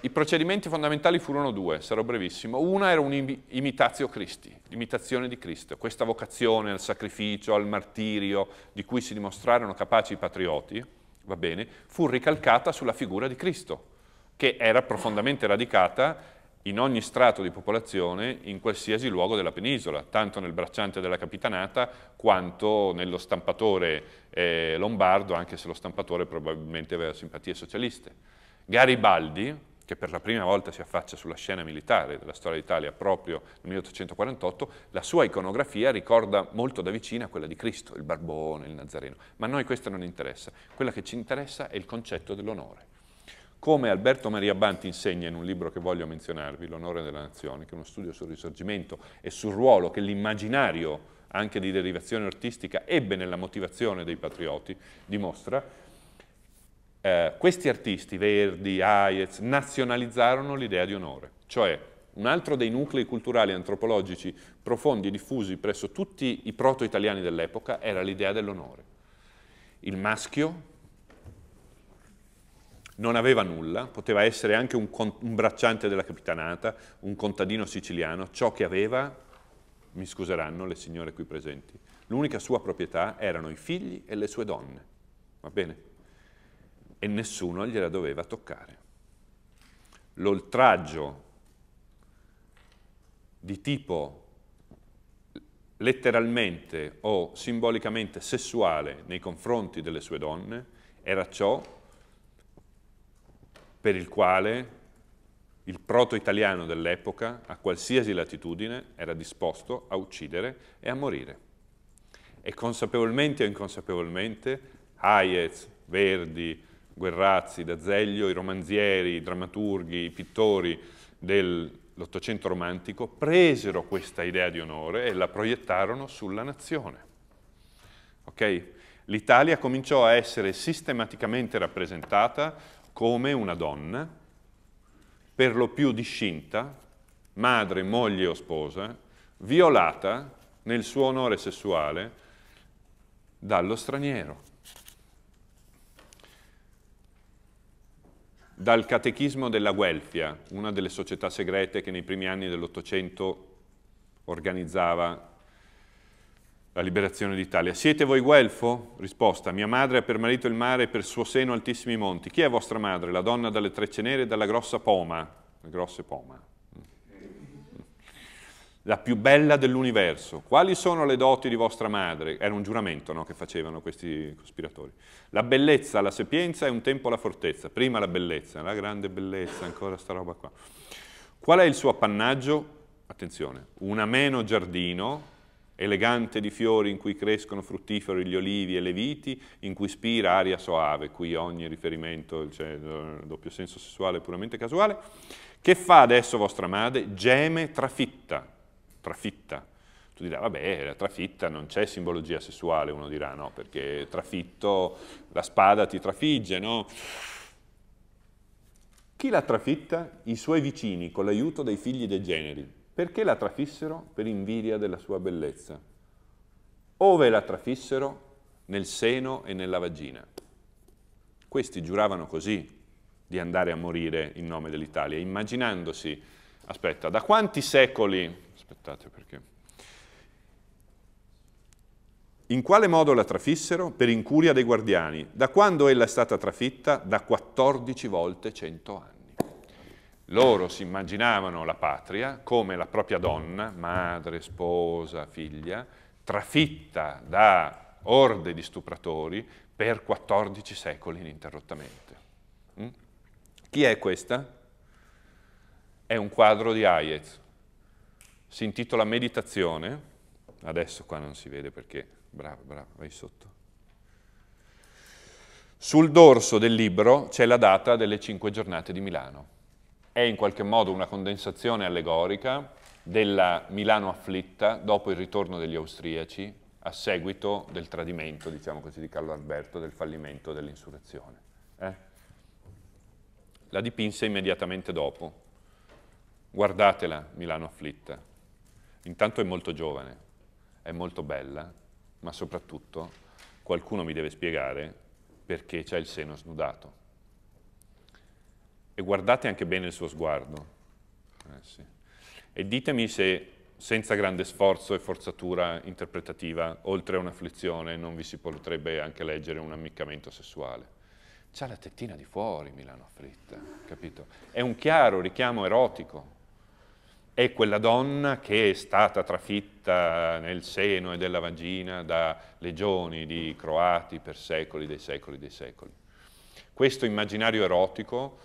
I procedimenti fondamentali furono due, sarò brevissimo. Una era un'imitazio Christi, l'imitazione di Cristo, questa vocazione al sacrificio, al martirio di cui si dimostrarono capaci i patrioti, va bene, fu ricalcata sulla figura di Cristo, che era profondamente radicata in ogni strato di popolazione in qualsiasi luogo della penisola, tanto nel bracciante della Capitanata quanto nello stampatore eh, lombardo, anche se lo stampatore probabilmente aveva simpatie socialiste. Garibaldi, che per la prima volta si affaccia sulla scena militare della storia d'Italia proprio nel 1848, la sua iconografia ricorda molto da vicino quella di Cristo, il barbone, il nazareno, ma a noi questo non interessa, quella che ci interessa è il concetto dell'onore come Alberto Maria Banti insegna in un libro che voglio menzionarvi, L'onore della nazione, che è uno studio sul risorgimento e sul ruolo che l'immaginario anche di derivazione artistica ebbe nella motivazione dei patrioti, dimostra, eh, questi artisti, Verdi, Hayez, nazionalizzarono l'idea di onore, cioè un altro dei nuclei culturali antropologici profondi e diffusi presso tutti i proto-italiani dell'epoca era l'idea dell'onore. Il maschio, non aveva nulla, poteva essere anche un, un, bracciante della capitanata, un contadino siciliano, ciò che aveva, mi scuseranno le signore qui presenti, l'unica sua proprietà erano i figli e le sue donne, va bene? E nessuno gliela doveva toccare. L'oltraggio di tipo letteralmente o simbolicamente sessuale nei confronti delle sue donne era ciò per il quale il proto-italiano dell'epoca, a qualsiasi latitudine, era disposto a uccidere e a morire. E consapevolmente o inconsapevolmente, Hayez, Verdi, Guerrazzi, D'Azeglio, i romanzieri, i drammaturghi, i pittori dell'Ottocento romantico presero questa idea di onore e la proiettarono sulla nazione. Okay? L'Italia cominciò a essere sistematicamente rappresentata come una donna, per lo più discinta, madre, moglie o sposa, violata nel suo onore sessuale dallo straniero. Dal catechismo della Guelfia, una delle società segrete che nei primi anni dell'Ottocento organizzava la liberazione d'Italia. Siete voi Guelfo? Risposta, mia madre ha per marito il mare e per suo seno altissimi monti. Chi è vostra madre? La donna dalle trecce nere e dalla grossa poma. Le grosse poma. La più bella dell'universo. Quali sono le doti di vostra madre? Era un giuramento no, che facevano questi cospiratori. La bellezza, la sapienza e un tempo la fortezza. Prima la bellezza, la grande bellezza, ancora sta roba qua. Qual è il suo appannaggio? Attenzione, un ameno giardino elegante di fiori in cui crescono fruttiferi gli olivi e le viti, in cui spira aria soave, qui ogni riferimento, cioè eh, doppio senso sessuale puramente casuale, che fa adesso vostra madre? Geme trafitta, trafitta. Tu dirà, vabbè, la trafitta non c'è simbologia sessuale, uno dirà, no, perché trafitto, la spada ti trafigge, no? Chi la trafitta? I suoi vicini, con l'aiuto dei figli degeneri. Perché la trafissero? Per invidia della sua bellezza. Ove la trafissero? Nel seno e nella vagina. Questi giuravano così di andare a morire in nome dell'Italia, immaginandosi, aspetta, da quanti secoli, aspettate perché, in quale modo la trafissero? Per incuria dei guardiani, da quando ella è stata trafitta? Da 14 volte 100 anni. Loro si immaginavano la patria come la propria donna, madre, sposa, figlia, trafitta da orde di stupratori per 14 secoli ininterrottamente. Mm? Chi è questa? È un quadro di Hayez, si intitola Meditazione, adesso qua non si vede perché, bravo, bravo, vai sotto. Sul dorso del libro c'è la data delle cinque giornate di Milano è in qualche modo una condensazione allegorica della Milano afflitta dopo il ritorno degli austriaci a seguito del tradimento, diciamo così, di Carlo Alberto, del fallimento dell'insurrezione. Eh? La dipinse immediatamente dopo. Guardatela, Milano afflitta. Intanto è molto giovane, è molto bella, ma soprattutto qualcuno mi deve spiegare perché c'è il seno snudato e guardate anche bene il suo sguardo. Eh, sì. E ditemi se senza grande sforzo e forzatura interpretativa, oltre a un'afflizione, non vi si potrebbe anche leggere un ammiccamento sessuale. C'ha la tettina di fuori Milano Fritta, capito? È un chiaro richiamo erotico. È quella donna che è stata trafitta nel seno e della vagina da legioni di croati per secoli dei secoli dei secoli. Questo immaginario erotico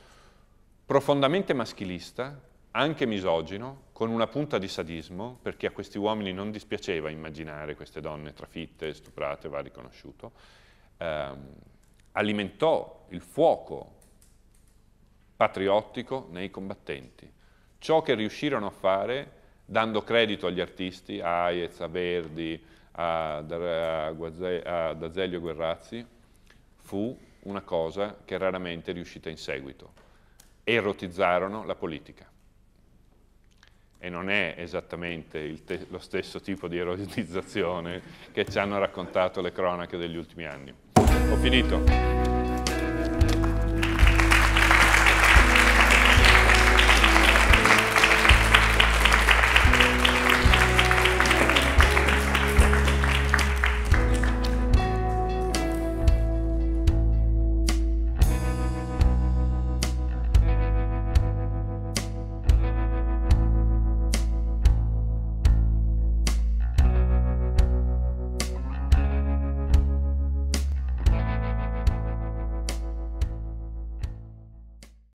profondamente maschilista, anche misogino, con una punta di sadismo, perché a questi uomini non dispiaceva immaginare queste donne trafitte, stuprate, va riconosciuto, eh, alimentò il fuoco patriottico nei combattenti. Ciò che riuscirono a fare, dando credito agli artisti, a Aiez, a Verdi, a, ad Azeglio Guerrazzi, fu una cosa che raramente è riuscita in seguito erotizzarono la politica. E non è esattamente lo stesso tipo di erotizzazione che ci hanno raccontato le cronache degli ultimi anni. Ho finito.